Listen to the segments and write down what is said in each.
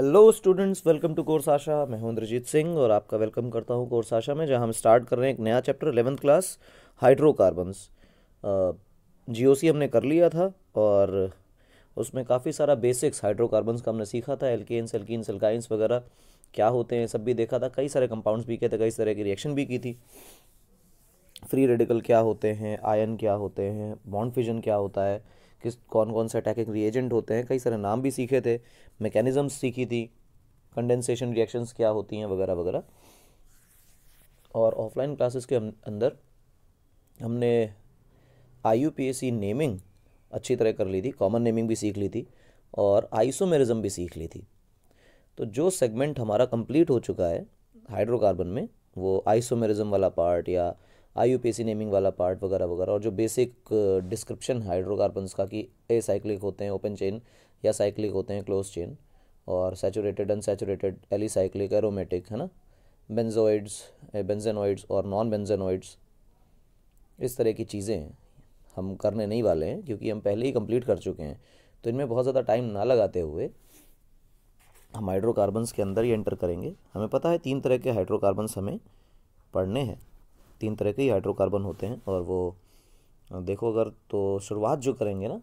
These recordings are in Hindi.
Hello students welcome to course Asha मैं हूं इंद्रजीत सिंह और आपका वेलकम करता हूं कोर्स आशा में जहां हम स्टार्ट कर रहे हैं एक नया chapter eleventh class hydrocarbons GOC हमने कर लिया था और उसमें काफ़ी सारा बेसिक्स हाइड्रोकार्बन्स का हमने सीखा था एल्केन्स एल्किन्स एल्काइंस वगैरह क्या होते हैं सब भी देखा था कई सारे कंपाउंड्स भी किए थे कई तरह की रिएक्शन भी की थी फ्री रेडिकल क्या होते हैं आयन क्या होते हैं बॉन्ड फिजन क्या होता है किस कौन कौन से अटैकिंग रिएजेंट होते हैं कई सारे नाम भी सीखे थे मैकेनिज़म्स सीखी थी कंडेंसेशन रिएक्शंस क्या होती हैं वगैरह वगैरह और ऑफलाइन क्लासेस के अं-, अंदर हमने I U P A C naming अच्छी तरह कर ली थी कॉमन नेमिंग भी सीख ली थी और आइसोमेरिज्म भी सीख ली थी तो जो सेगमेंट हमारा कंप्लीट हो चुका है हाइड्रोकार्बन में वो आइसोमेरिज्म वाला पार्ट या आई यू नेमिंग वाला पार्ट वगैरह वगैरह और जो बेसिक डिस्क्रिप्शन हाइड्रोकार्बन्स का कि ए साइक्लिक होते हैं ओपन चेन या साइक्लिक होते हैं क्लोज चेन और सैचुरेटेड एली साइक्लिक एरोमेटिक है ना बेंजोइड्स बेंजेनोइड्स eh, और नॉन बेंजेनोइड्स इस तरह की चीज़ें हैं हम करने नहीं वाले हैं क्योंकि हम पहले ही कंप्लीट कर चुके हैं तो इनमें बहुत ज़्यादा टाइम ना लगाते हुए हम हाइड्रोकार्बन्स के अंदर ही एंटर करेंगे हमें पता है तीन तरह के हाइड्रोकार्बन्स हमें पढ़ने हैं तीन तरह के हाइड्रोकार्बन होते हैं और वो देखो अगर तो शुरुआत जो करेंगे ना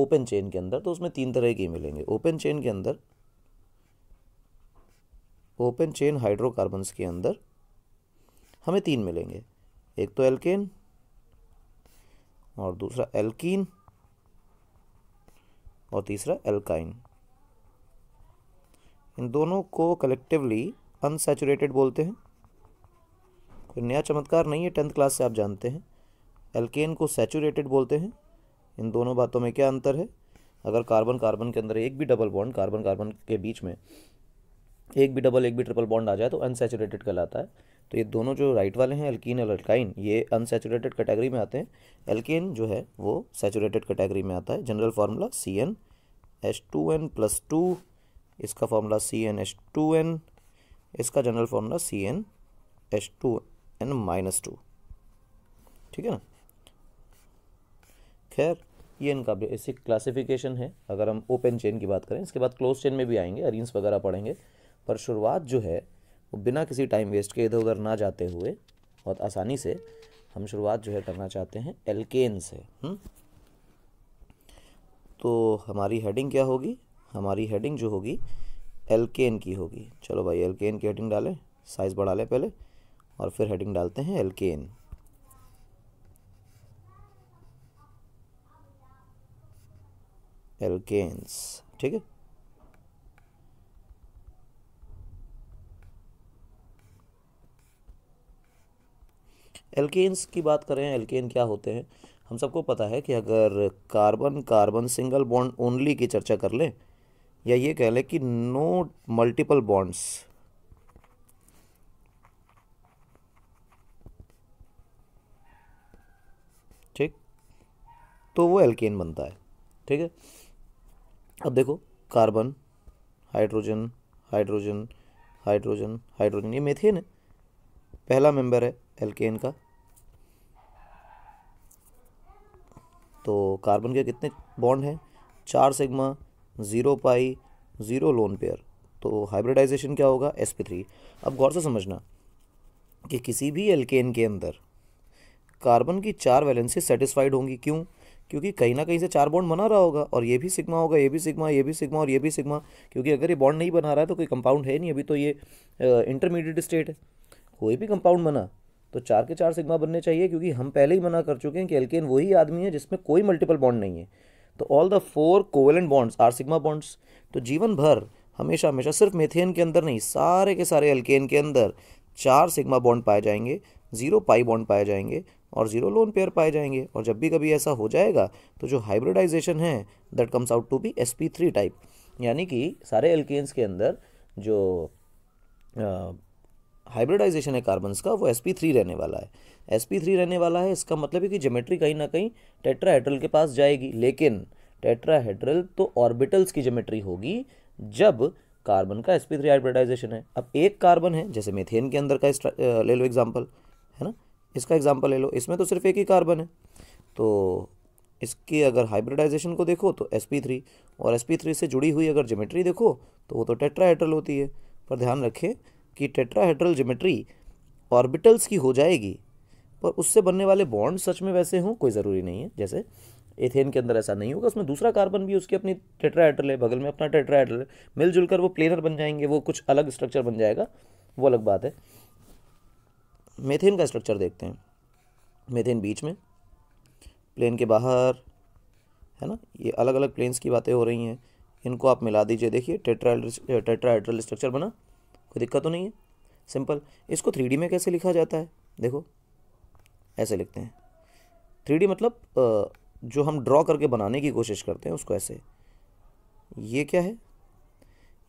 ओपन चेन के अंदर तो उसमें तीन तरह के मिलेंगे ओपन चेन के अंदर ओपन चेन हाइड्रोकार्बन्स के अंदर हमें तीन मिलेंगे एक तो एल्केन और दूसरा एल्कीन और तीसरा एल्काइन इन दोनों को कलेक्टिवली अनसेचुरेटेड बोलते हैं कोई नया चमत्कार नहीं है टेंथ क्लास से आप जानते हैं एल्केन को सेचूरेटेड बोलते हैं इन दोनों बातों में क्या अंतर है अगर कार्बन कार्बन के अंदर एक भी डबल बॉन्ड कार्बन कार्बन के बीच में एक भी डबल एक भी ट्रिपल बॉन्ड आ जाए तो अनसेचूरेटेड कहलाता है तो ये दोनों जो राइट वाले हैं एल्कीन और अल्काइन ये अनसेचूरेटेड कैटेगरी में आते हैं एल्केन जो है वो सेचूरेटेड कैटेगरी में आता है general formula C N H two N plus two इसका formula C N H two N इसका general formula C N H two N minus two ठीक है ना खैर ये इनका बेसिक क्लासिफिकेशन है अगर हम ओपन चेन की बात करें इसके बाद क्लोज चेन में भी आएंगे अरेंज वगैरह पढ़ेंगे पर शुरुआत जो है वो बिना किसी टाइम वेस्ट के इधर उधर ना जाते हुए बहुत आसानी से हम शुरुआत जो है करना चाहते हैं एल्केन से हम्म? तो हमारी हेडिंग क्या होगी हमारी हेडिंग जो होगी एल्केन की होगी चलो भाई एल्केन की हेडिंग डालें साइज़ बढ़ा लें पहले और फिर हेडिंग डालते हैं एल्केन एल्केन्स ठीक है एल्केन्स की बात करें एल्केन क्या होते हैं हम सबको पता है कि अगर carbon carbon single bond only की चर्चा कर लें या ये कह लें कि नो मल्टीपल बॉन्ड्स तो वो एल्केन बनता है ठीक है अब देखो carbon hydrogen hydrogen hydrogen hydrogen ये मेथेन है पहला मेंबर है एल्केन का तो कार्बन के कितने बॉन्ड हैं चार sigma zero pi zero lone pair तो हाइब्रिडाइजेशन क्या होगा एस पी थ्री अब गौर से समझना कि किसी भी एल्केन के अंदर कार्बन की चार वैलेंसी सेटिस्फाइड होंगी क्यों क्योंकि कहीं ना कहीं से चार बॉन्ड बना रहा होगा और ये भी सिग्मा होगा ये भी सिग्मा ये भी सिग्मा और ये भी सिग्मा क्योंकि अगर ये बॉन्ड नहीं बना रहा है तो कोई कंपाउंड है नहीं अभी तो ये इंटरमीडिएट स्टेट है कोई भी कंपाउंड बना तो चार के चार सिग्मा बनने चाहिए क्योंकि हम पहले ही मना कर चुके हैं कि एल्केन वही आदमी है जिसमें कोई मल्टीपल बॉन्ड नहीं है तो all the four covalent bonds are sigma bonds तो जीवन भर हमेशा हमेशा सिर्फ मेथेन के अंदर नहीं सारे के सारे एल्केन के अंदर चार सिग्मा बॉन्ड पाए जाएंगे जीरो पाई बॉन्ड पाए जाएंगे और ज़ीरो लोन पेयर पाए जाएंगे और जब भी कभी ऐसा हो जाएगा तो जो हाइब्रिडाइजेशन है that comes out to be S P three type यानी कि सारे एल्केन्स के अंदर जो हाइब्रिडाइजेशन है कार्बन्स का वो एस पी थ्री रहने वाला है एस पी थ्री रहने वाला है इसका मतलब है कि ज्योमेट्री कहीं ना कहीं टेट्राहेड्रल के पास जाएगी लेकिन टेट्राहेड्रल तो ऑर्बिटल्स की ज्योमेट्री होगी जब कार्बन का एस थ्री हाइब्रिडाइजेशन है अब एक कार्बन है जैसे मेथेन के अंदर का ले लो एग्जाम्पल है ना इसका एग्जाम्पल ले लो इसमें तो सिर्फ एक ही कार्बन है तो इसके अगर हाइब्रिडाइजेशन को देखो तो एस थ्री और एस थ्री से जुड़ी हुई अगर जोमेट्री देखो तो वो तो टेट्राहेड्रल होती है पर ध्यान रखें कि टेट्राहेड्रल ज्योमेट्री ऑर्बिटल्स की हो जाएगी पर उससे बनने वाले बॉन्ड सच में वैसे हों कोई ज़रूरी नहीं है जैसे एथेन के अंदर ऐसा नहीं होगा उसमें दूसरा कार्बन भी उसकी अपनी टेट्राहेड्रल है बगल में अपना टेट्राहेड्रल है मिलजुल कर वो प्लेनर बन जाएंगे वो कुछ अलग स्ट्रक्चर बन जाएगा वो अलग बात है मेथेन का स्ट्रक्चर देखते हैं मेथेन बीच में प्लेन के बाहर है ना ये अलग अलग प्लेन्स की बातें हो रही हैं इनको आप मिला दीजिए देखिए टेट्राहेड्रल टेट्राहेड्रल स्ट्रक्चर बना कोई दिक्कत तो नहीं है सिंपल इसको थ्री में कैसे लिखा जाता है देखो ऐसे लिखते हैं थ्री मतलब जो हम ड्रॉ करके बनाने की कोशिश करते हैं उसको ऐसे ये क्या है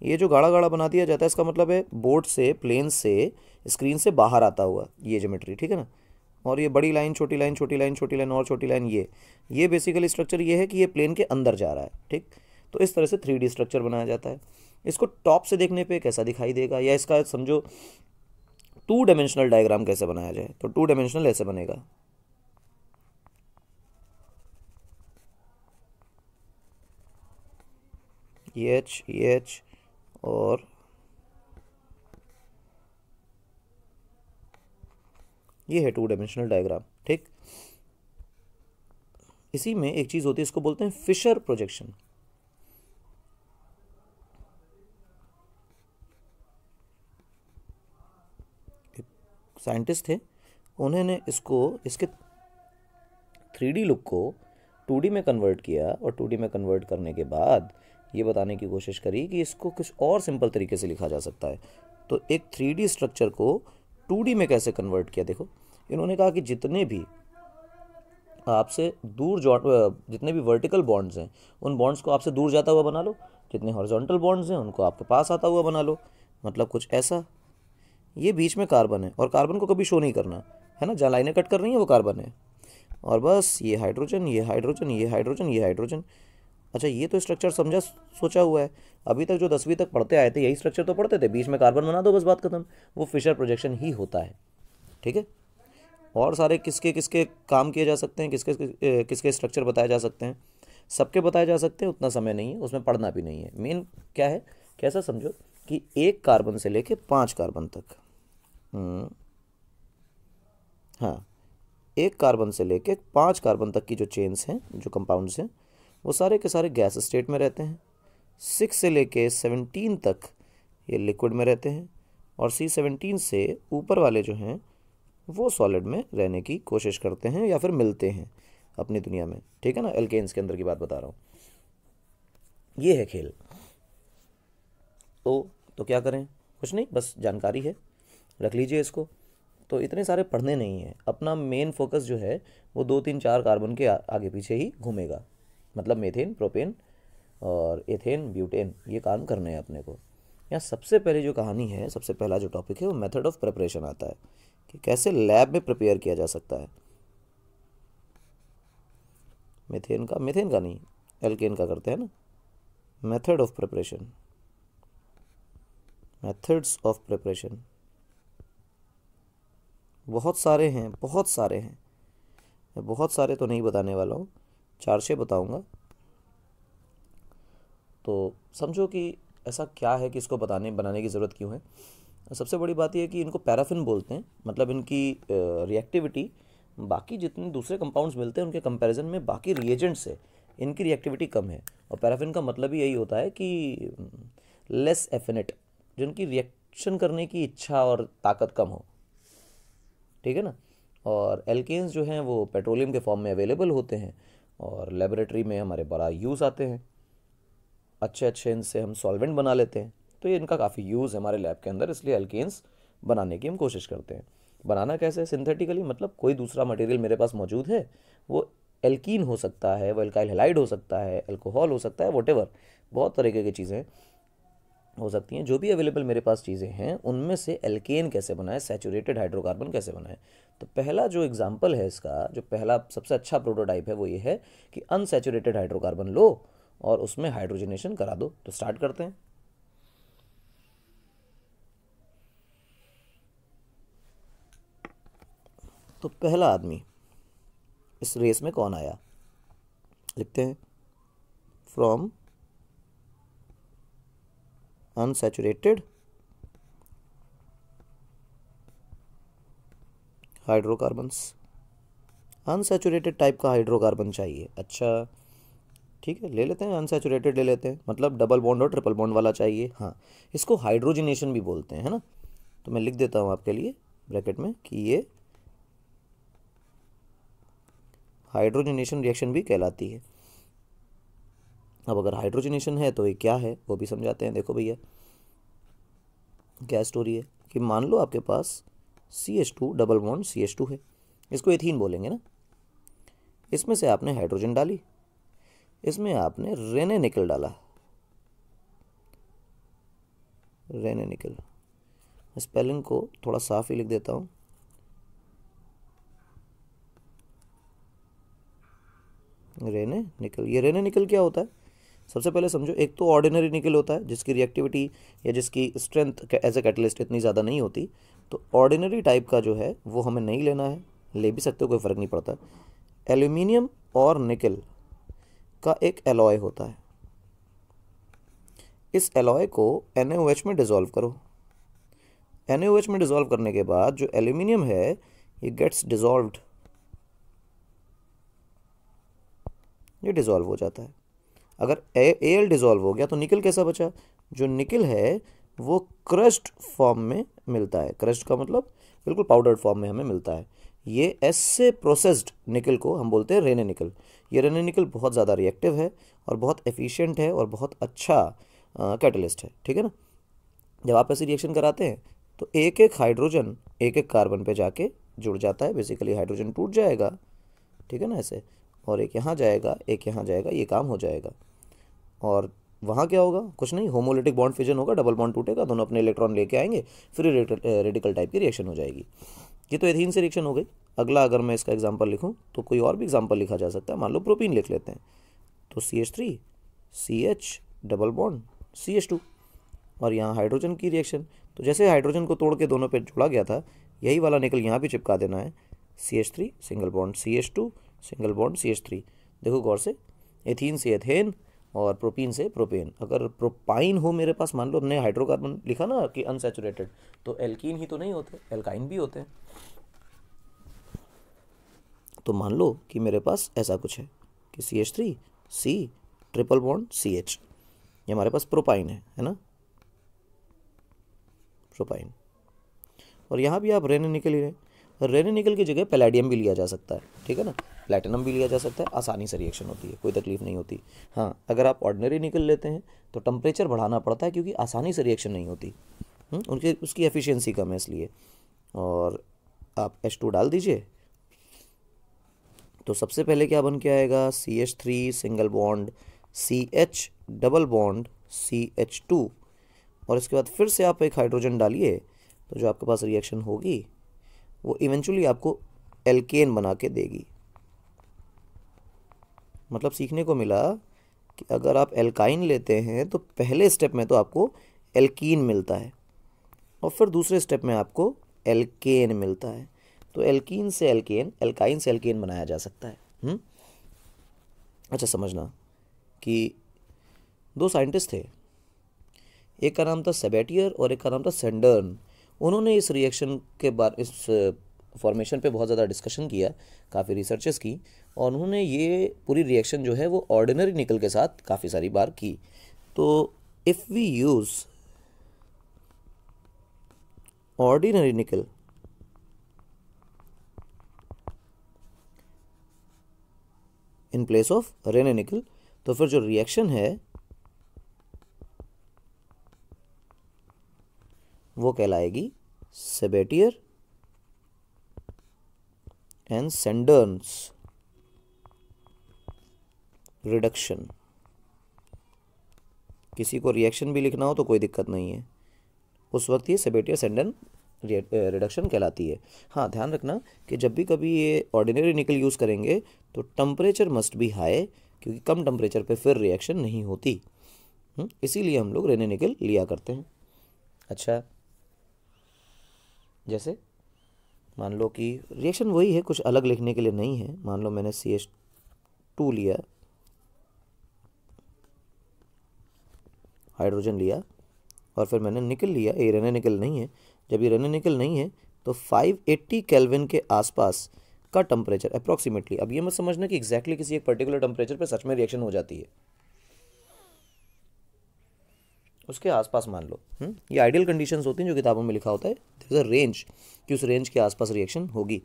ये जो गाढ़ा गाढ़ा बना दिया जाता है इसका मतलब है बोर्ड से प्लेन से स्क्रीन से बाहर आता हुआ ये जोमेट्री ठीक है ना और ये बड़ी लाइन छोटी लाइन छोटी लाइन छोटी लाइन और छोटी लाइन ये ये बेसिकली स्ट्रक्चर ये है कि ये प्लेन के अंदर जा रहा है ठीक तो इस तरह से थ्री स्ट्रक्चर बनाया जाता है इसको टॉप से देखने पर कैसा दिखाई देगा या इसका समझो टू डायमेंशनल डायग्राम कैसे बनाया जाए तो टू डायमेंशनल ऐसे बनेगा ये एच ये एच और ये है टू डायमेंशनल डायग्राम ठीक इसी में एक चीज़ होती है इसको बोलते हैं फिशर प्रोजेक्शन साइंटिस्ट थे उन्होंने इसको इसके थ्री लुक को टू में कन्वर्ट किया और टू में कन्वर्ट करने के बाद ये बताने की कोशिश करी कि इसको कुछ और सिंपल तरीके से लिखा जा सकता है तो एक थ्री स्ट्रक्चर को टू में कैसे कन्वर्ट किया देखो इन्होंने कहा कि जितने भी आपसे दूर जितने भी वर्टिकल बॉन्ड्स हैं उन बॉन्ड्स को आपसे दूर जाता हुआ बना लो जितने हॉरिजॉन्टल बॉन्ड्स हैं उनको आपके पास आता हुआ बना लो मतलब कुछ ऐसा ये बीच में कार्बन है और कार्बन को कभी शो नहीं करना है ना जहाँ लाइनें कट कर रही हैं वो कार्बन है और बस ये हाइड्रोजन ये हाइड्रोजन ये हाइड्रोजन ये हाइड्रोजन अच्छा ये तो स्ट्रक्चर समझा सोचा हुआ है अभी तक जो दसवीं तक पढ़ते आए थे यही स्ट्रक्चर तो पढ़ते थे बीच में कार्बन बना दो बस बात खत्म वो फिशर प्रोजेक्शन ही होता है ठीक है और सारे किसके किसके काम किए जा सकते हैं किसके किसके स्ट्रक्चर बताए जा सकते हैं सबके बताए जा सकते हैं उतना समय नहीं है उसमें पढ़ना भी नहीं है मेन क्या है कैसा समझो कि एक कार्बन से लेके पाँच कार्बन तक हम्म। हाँ एक कार्बन से लेके पाँच कार्बन तक की जो चेन्स हैं जो कंपाउंड्स हैं वो सारे के सारे गैस स्टेट में रहते हैं सिक्स से लेके सेवनटीन तक ये लिक्विड में रहते हैं और सी सेवनटीन से ऊपर वाले जो हैं वो सॉलिड में रहने की कोशिश करते हैं या फिर मिलते हैं अपनी दुनिया में ठीक है ना एल्केन्स के अंदर की बात बता रहा हूँ ये है खेल तो तो क्या करें कुछ नहीं बस जानकारी है रख लीजिए इसको तो इतने सारे पढ़ने नहीं हैं अपना मेन फोकस जो है वो दो तीन चार कार्बन के आ, आगे पीछे ही घूमेगा मतलब मेथेन प्रोपेन और एथेन ब्यूटेन ये काम करने हैं अपने को यहाँ सबसे पहले जो कहानी है सबसे पहला जो टॉपिक है वो मेथड ऑफ प्रिपरेशन आता है कि कैसे लैब में प्रिपेयर किया जा सकता है मेथेन का मेथेन का नहीं एल्केन का करते हैं ना method of preparation methods of preparation बहुत सारे हैं बहुत सारे हैं मैं बहुत सारे तो नहीं बताने वाला हूँ चार छः बताऊँगा तो समझो कि ऐसा क्या है कि इसको बताने बनाने की ज़रूरत क्यों है सबसे बड़ी बात यह है कि इनको पैराफिन बोलते हैं मतलब इनकी रिएक्टिविटी बाकी जितने दूसरे कंपाउंड्स मिलते हैं उनके कंपैरिजन में बाकी रिएजेंट्स है इनकी रिएक्टिविटी कम है और पैराफिन का मतलब ही यही होता है कि लेस एफिनेट जिनकी रिएक्शन करने की इच्छा और ताकत कम हो ठीक है ना और एल्केन्स जो हैं वो पेट्रोलियम के फॉर्म में अवेलेबल होते हैं और लेबोरेटरी में हमारे बड़ा यूज़ आते हैं अच्छे अच्छे इनसे हम सॉल्वेंट बना लेते हैं तो ये इनका काफ़ी यूज़ है हमारे लैब के अंदर इसलिए एल्केन्स बनाने की हम कोशिश करते हैं बनाना कैसे सिंथेटिकली मतलब कोई दूसरा मटेरियल मेरे पास मौजूद है वो एल्कीन हो सकता है वो एल्काइल हेलाइड हो सकता है अल्कोहल हो सकता है वोटेवर बहुत तरीके की चीज़ें हो सकती हैं जो भी अवेलेबल मेरे पास चीज़ें हैं उनमें से एल्केन कैसे बनाए सैचुरेटेड हाइड्रोकार्बन कैसे बनाए तो पहला जो एग्ज़ाम्पल है इसका जो पहला सबसे अच्छा प्रोटोटाइप है वो ये है कि अनसेचुरेटेड हाइड्रोकार्बन लो और उसमें हाइड्रोजनेशन करा दो तो स्टार्ट करते हैं तो पहला आदमी इस रेस में कौन आया लिखते हैं from unsaturated hydrocarbons unsaturated type का हाइड्रोकार्बन चाहिए अच्छा ठीक है ले लेते हैं अनसेचुरेटेड ले लेते हैं मतलब डबल बॉन्ड और ट्रिपल बॉन्ड वाला चाहिए हाँ इसको हाइड्रोजिनेशन भी बोलते हैं है ना तो मैं लिख देता हूँ आपके लिए ब्रैकेट में कि ये हाइड्रोजनेशन रिएक्शन भी कहलाती है अब अगर हाइड्रोजनेशन है तो ये क्या है वो भी समझाते हैं देखो भैया क्या स्टोरी है कि मान लो आपके पास C H two double one C H two है इसको एथीन बोलेंगे ना इसमें से आपने हाइड्रोजन डाली इसमें आपने रेने निकल डाला रेने निकल स्पेलिंग को थोड़ा साफ ही लिख देता हूँ रेने निकल ये रेने निकल क्या होता है सबसे पहले समझो एक तो ऑर्डिनरी निकल होता है जिसकी रिएक्टिविटी या जिसकी स्ट्रेंथ एज ए कैटलिस्ट इतनी ज़्यादा नहीं होती तो ऑर्डिनरी टाइप का जो है वो हमें नहीं लेना है ले भी सकते हो कोई फ़र्क नहीं पड़ता एल्यूमिनियम और निकल का एक एलॉय होता है इस एलॉय को एन में डिज़ोल्व करो एन में डिज़ोल्व करने के बाद जो एल्यूमिनियम है ये गेट्स डिजोल्व ये डिज़ोल्व हो जाता है अगर एयर डिज़ोल्व हो गया तो निकल कैसा बचा जो निकल है वो क्रस्ट फॉर्म में मिलता है क्रस्ट का मतलब बिल्कुल पाउडर्ड फॉर्म में हमें मिलता है ये ऐसे प्रोसेस्ड निकल को हम बोलते हैं रेने निकल ये रेने निकल बहुत ज़्यादा रिएक्टिव है और बहुत एफिशिएंट है और बहुत अच्छा कैटलिस्ट है ठीक है ना जब आप ऐसे रिएक्शन कराते हैं तो एक एक हाइड्रोजन एक एक कार्बन पे जाके जुड़ जाता है बेसिकली हाइड्रोजन टूट जाएगा ठीक है ना ऐसे और एक यहाँ जाएगा एक यहाँ जाएगा ये काम हो जाएगा और वहाँ क्या होगा कुछ नहीं होमोलिटिक बॉन्ड फ्यूजन होगा डबल बॉन्ड टूटेगा दोनों अपने इलेक्ट्रॉन लेके आएंगे फिर रेडिकल टाइप की रिएक्शन हो जाएगी ये तो एथीन से रिएक्शन हो गई अगला अगर मैं इसका एग्जाम्पल लिखूँ तो कोई और भी एग्जाम्पल लिखा जा सकता है मान लो प्रोपीन लिख लेते हैं तो C H three C H double bond C H two और यहाँ हाइड्रोजन की रिएक्शन तो जैसे हाइड्रोजन को तोड़ के दोनों पे जोड़ा गया था यही वाला निकल यहाँ भी चिपका देना है C H three single bond C H two single bond C H three देखो गौर से एथीन से एथेन और प्रोपीन से प्रोपेन अगर प्रोपाइन हो मेरे पास मान लो हमने हाइड्रोकार्बन लिखा ना कि अनसेचुरेटेड तो एल्कीन ही तो नहीं होते एल्काइन भी होते हैं तो मान लो कि मेरे पास ऐसा कुछ है कि C H three C triple bond C H ये हमारे पास प्रोपाइन है है ना प्रोपाइन और यहाँ भी आप रहने निकल ही रहे निकल की जगह पैलेडियम भी लिया जा सकता है ठीक है ना प्लेटिनम भी लिया जा सकता है आसानी से रिएक्शन होती है कोई तकलीफ नहीं होती हाँ अगर आप ऑर्डनरी निकल लेते हैं तो टेम्परेचर बढ़ाना पड़ता है क्योंकि आसानी से रिएक्शन नहीं होती हुँ? हम्म, उसकी एफिशिएंसी कम है इसलिए और आप एच टू डाल दीजिए तो सबसे पहले क्या बन के आएगा C H three single bond C H double bond C H two और इसके बाद फिर से आप एक हाइड्रोजन डालिए तो जो आपके पास रिएक्शन होगी वो इवेंचुअली आपको एल्केन बना के देगी मतलब सीखने को मिला कि अगर आप एल्काइन लेते हैं तो पहले स्टेप में तो आपको एल्कीन मिलता है और फिर दूसरे स्टेप में आपको एल्केन मिलता है तो एल्कीन से एल्केन एल्काइन से एल्केन बनाया जा सकता है हुँ? हम्म? अच्छा समझना कि दो साइंटिस्ट थे एक का नाम था सेबेटियर और एक का नाम था सेंडर्न उन्होंने इस रिएक्शन के बारे इस फॉर्मेशन पे बहुत ज़्यादा डिस्कशन किया काफ़ी रिसर्चेस की और उन्होंने ये पूरी रिएक्शन जो है वो ऑर्डिनरी निकल के साथ काफ़ी सारी बार की तो इफ़ वी यूज़ ऑर्डिनरी निकल इन प्लेस ऑफ रेने निकल तो फिर जो रिएक्शन है वो कहलाएगी सेबेटियर एंड सेंडर्न्स रिडक्शन किसी को रिएक्शन भी लिखना हो तो कोई दिक्कत नहीं है उस वक्त ये सेबेटियर सेंडन रिडक्शन कहलाती है हाँ ध्यान रखना कि जब भी कभी ये ऑर्डिनरी निकल यूज़ करेंगे तो टम्परेचर मस्ट भी हाई क्योंकि कम टम्परेचर पे फिर रिएक्शन नहीं होती हम्म, इसीलिए हम लोग रेने निकल लिया करते हैं अच्छा जैसे मान लो कि रिएक्शन वही है कुछ अलग लिखने के लिए नहीं है मान लो मैंने सी एच टू लिया हाइड्रोजन लिया और फिर मैंने निकल लिया ये रेने निकल नहीं है जब ये रेने निकल नहीं है तो 580 कैलविन के आसपास का टेम्परेचर अप्रॉक्सीमेटली अब ये मत समझना कि एग्जैक्टली exactly किसी एक पर्टिकुलर टेम्परेचर पर सच में रिएक्शन हो जाती है उसके आसपास मान लो हम्म, ये आइडियल कंडीशंस होती हैं जो किताबों में लिखा होता है देर इज़ अ रेंज कि उस रेंज के आसपास रिएक्शन होगी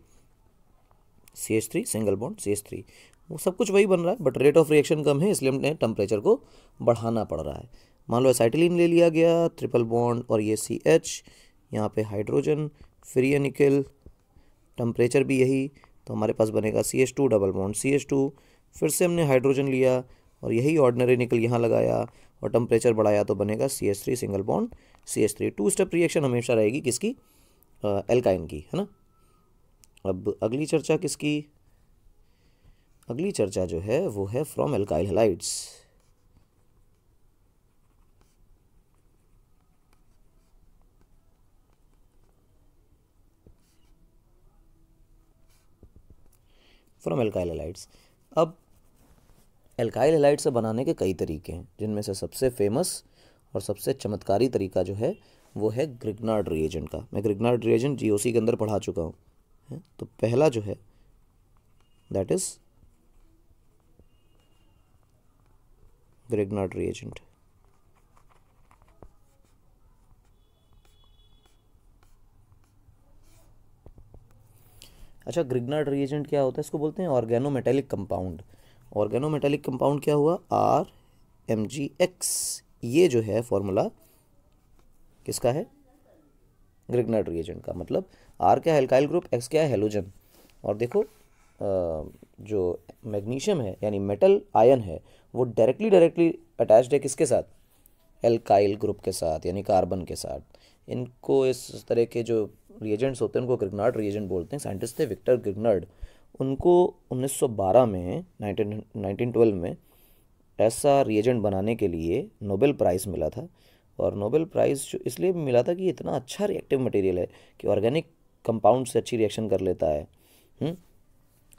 C H three single bond C H three वो सब कुछ वही बन रहा है बट रेट ऑफ रिएक्शन कम है इसलिए हमने टेम्परेचर को बढ़ाना पड़ रहा है मान लो एसाइटिलीन ले लिया गया ट्रिपल बॉन्ड और ये सी एच यहाँ पर हाइड्रोजन फिर ये निकल टेम्परेचर भी यही तो हमारे पास बनेगा C H two double bond C H two फिर से हमने हाइड्रोजन लिया और यही ऑर्डनरी निकल यहाँ लगाया और टेम्परेचर बढ़ाया तो बनेगा C S three single bond C S three two step reaction हमेशा रहेगी किसकी एल्काइन की है ना अब अगली चर्चा किसकी अगली चर्चा जो है वो है from alkyl halides from alkyl halides अब एल्काइल हेलाइट से बनाने के कई तरीके हैं जिनमें से सबसे फेमस और सबसे चमत्कारी तरीका जो है वो है ग्रिगनार्ड रिएजेंट का मैं ग्रिगनार्ड रिएजेंट जीओसी के अंदर पढ़ा चुका हूँ तो पहला जो है दैट इज़ ग्रिगनार्ड रिएजेंट अच्छा ग्रिगनार्ड रिएजेंट क्या होता है इसको बोलते हैं ऑर्गेनोमेटेलिक कंपाउंड ऑर्गेनोमेटेलिक कंपाउंड क्या हुआ आर एम जी एक्स ये जो है फॉर्मूला किसका है ग्रिगनाट रिएजेंट का मतलब आर क्या हेल्काइल ग्रुप एक्स क्या है हेलोजन और देखो जो मैग्नीशियम है यानी मेटल आयन है वो डायरेक्टली डायरेक्टली अटैच्ड है किसके साथ एल्काइल ग्रुप के साथ यानी कार्बन के साथ इनको इस तरह के जो रिएजेंट्स होते हैं उनको ग्रिगनार्ड रिएजेंट बोलते हैं साइंटिस्ट थे विक्टर ग्रिगनार्ड उनको 1912 में 19 1912 में ऐसा रिएजेंट बनाने के लिए नोबेल प्राइज़ मिला था और नोबेल प्राइज़ इसलिए मिला था कि इतना अच्छा रिएक्टिव मटेरियल है कि ऑर्गेनिक कंपाउंड से अच्छी रिएक्शन कर लेता है हुँ? हम्म?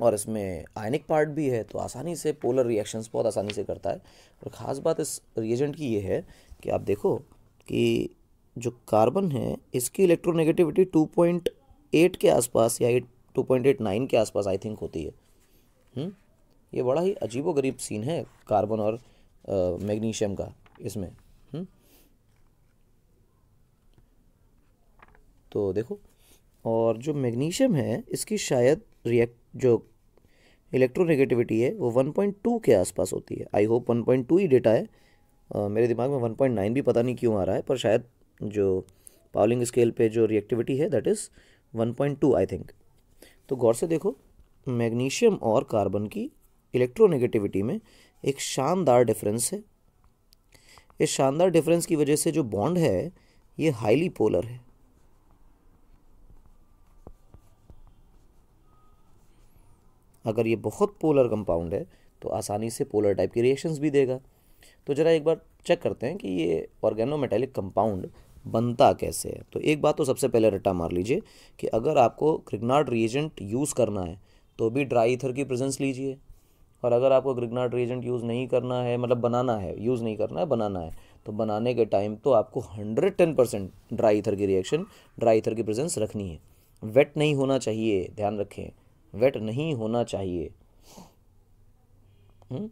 और इसमें आयनिक पार्ट भी है तो आसानी से पोलर रिएक्शंस बहुत आसानी से करता है और ख़ास बात इस रिएजेंट की ये है कि आप देखो कि जो कार्बन है इसकी इलेक्ट्रोनेगेटिविटी 2.8 के आसपास या eight two point eight nine के आसपास आई थिंक होती है हुँ? हम्म? ये बड़ा ही अजीबोगरीब सीन है कार्बन और मैग्नीशियम का इसमें हुँ? हम्म? तो देखो और जो मैग्नीशियम है इसकी शायद रिएक्ट जो इलेक्ट्रोनेगेटिविटी है वो 1.2 के आसपास होती है आई होप 1.2 ही डेटा है आ, मेरे दिमाग में 1.9 भी पता नहीं क्यों आ रहा है पर शायद जो पावलिंग स्केल पे जो रिएक्टिविटी है दैट इज़ 1.2 आई थिंक तो गौर से देखो मैग्नीशियम और कार्बन की इलेक्ट्रोनेगेटिविटी में एक शानदार डिफरेंस है इस शानदार डिफरेंस की वजह से जो बॉन्ड है ये हाईली पोलर है अगर ये बहुत पोलर कंपाउंड है तो आसानी से पोलर टाइप की रिएक्शंस भी देगा तो ज़रा एक बार चेक करते हैं कि ये ऑर्गेनोमेटेलिक कंपाउंड बनता कैसे है तो एक बात तो सबसे पहले रट्टा मार लीजिए कि अगर आपको क्रिगनाड रिएजेंट यूज़ करना है तो भी ड्राई ईथर की प्रेजेंस लीजिए और अगर आपको क्रिगनाड रिएजेंट यूज़ नहीं करना है मतलब बनाना है यूज़ नहीं करना है बनाना है तो बनाने के टाइम तो आपको hundred ten percent dry ether की रिएक्शन ड्राई ईथर की प्रेजेंस रखनी है वेट नहीं होना चाहिए ध्यान रखें वेट नहीं होना चाहिए हुँ? हम्म?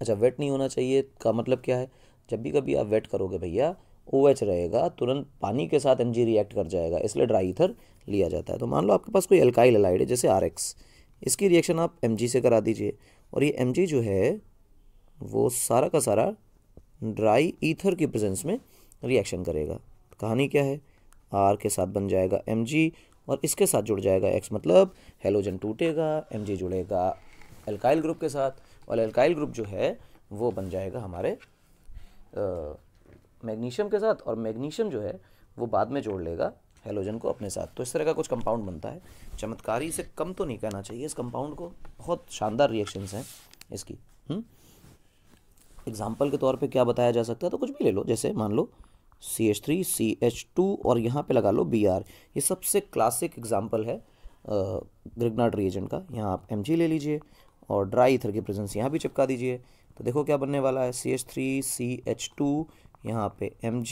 अच्छा वेट नहीं होना चाहिए का मतलब क्या है जब भी कभी आप वेट करोगे भैया ओ OH रहेगा तुरंत पानी के साथ एम रिएक्ट कर जाएगा इसलिए ड्राई ईथर लिया जाता है तो मान लो आपके पास कोई अल्काइल अलाइड है जैसे आर इसकी रिएक्शन आप एम से करा दीजिए और ये एम जो है वो सारा का सारा ड्राई ईथर की प्रेजेंस में रिएक्शन करेगा कहानी क्या है आर के साथ बन जाएगा एम और इसके साथ जुड़ जाएगा एक्स मतलब हेलोजन टूटेगा एम जुड़ेगा अल्काइल ग्रुप के साथ और अल्काइल ग्रुप जो है वो बन जाएगा हमारे आ, मैग्नीशियम के साथ और मैग्नीशियम जो है वो बाद में जोड़ लेगा हेलोजन को अपने साथ तो इस तरह का कुछ कंपाउंड बनता है चमत्कारी से कम तो नहीं कहना चाहिए इस कंपाउंड को बहुत शानदार रिएक्शंस हैं इसकी एग्जाम्पल हम्म? के तौर पे क्या बताया जा सकता है तो कुछ भी ले लो जैसे मान लो C H three C H two और यहाँ पे लगा लो बी आर ये सबसे क्लासिक एग्जाम्पल है ग्रिगनाड रिएजेंट का यहाँ आप एम जी ले लीजिए और ड्राई इथर की प्रेजेंस यहाँ भी चिपका दीजिए तो देखो क्या बनने वाला है C H three C H two यहाँ पे एम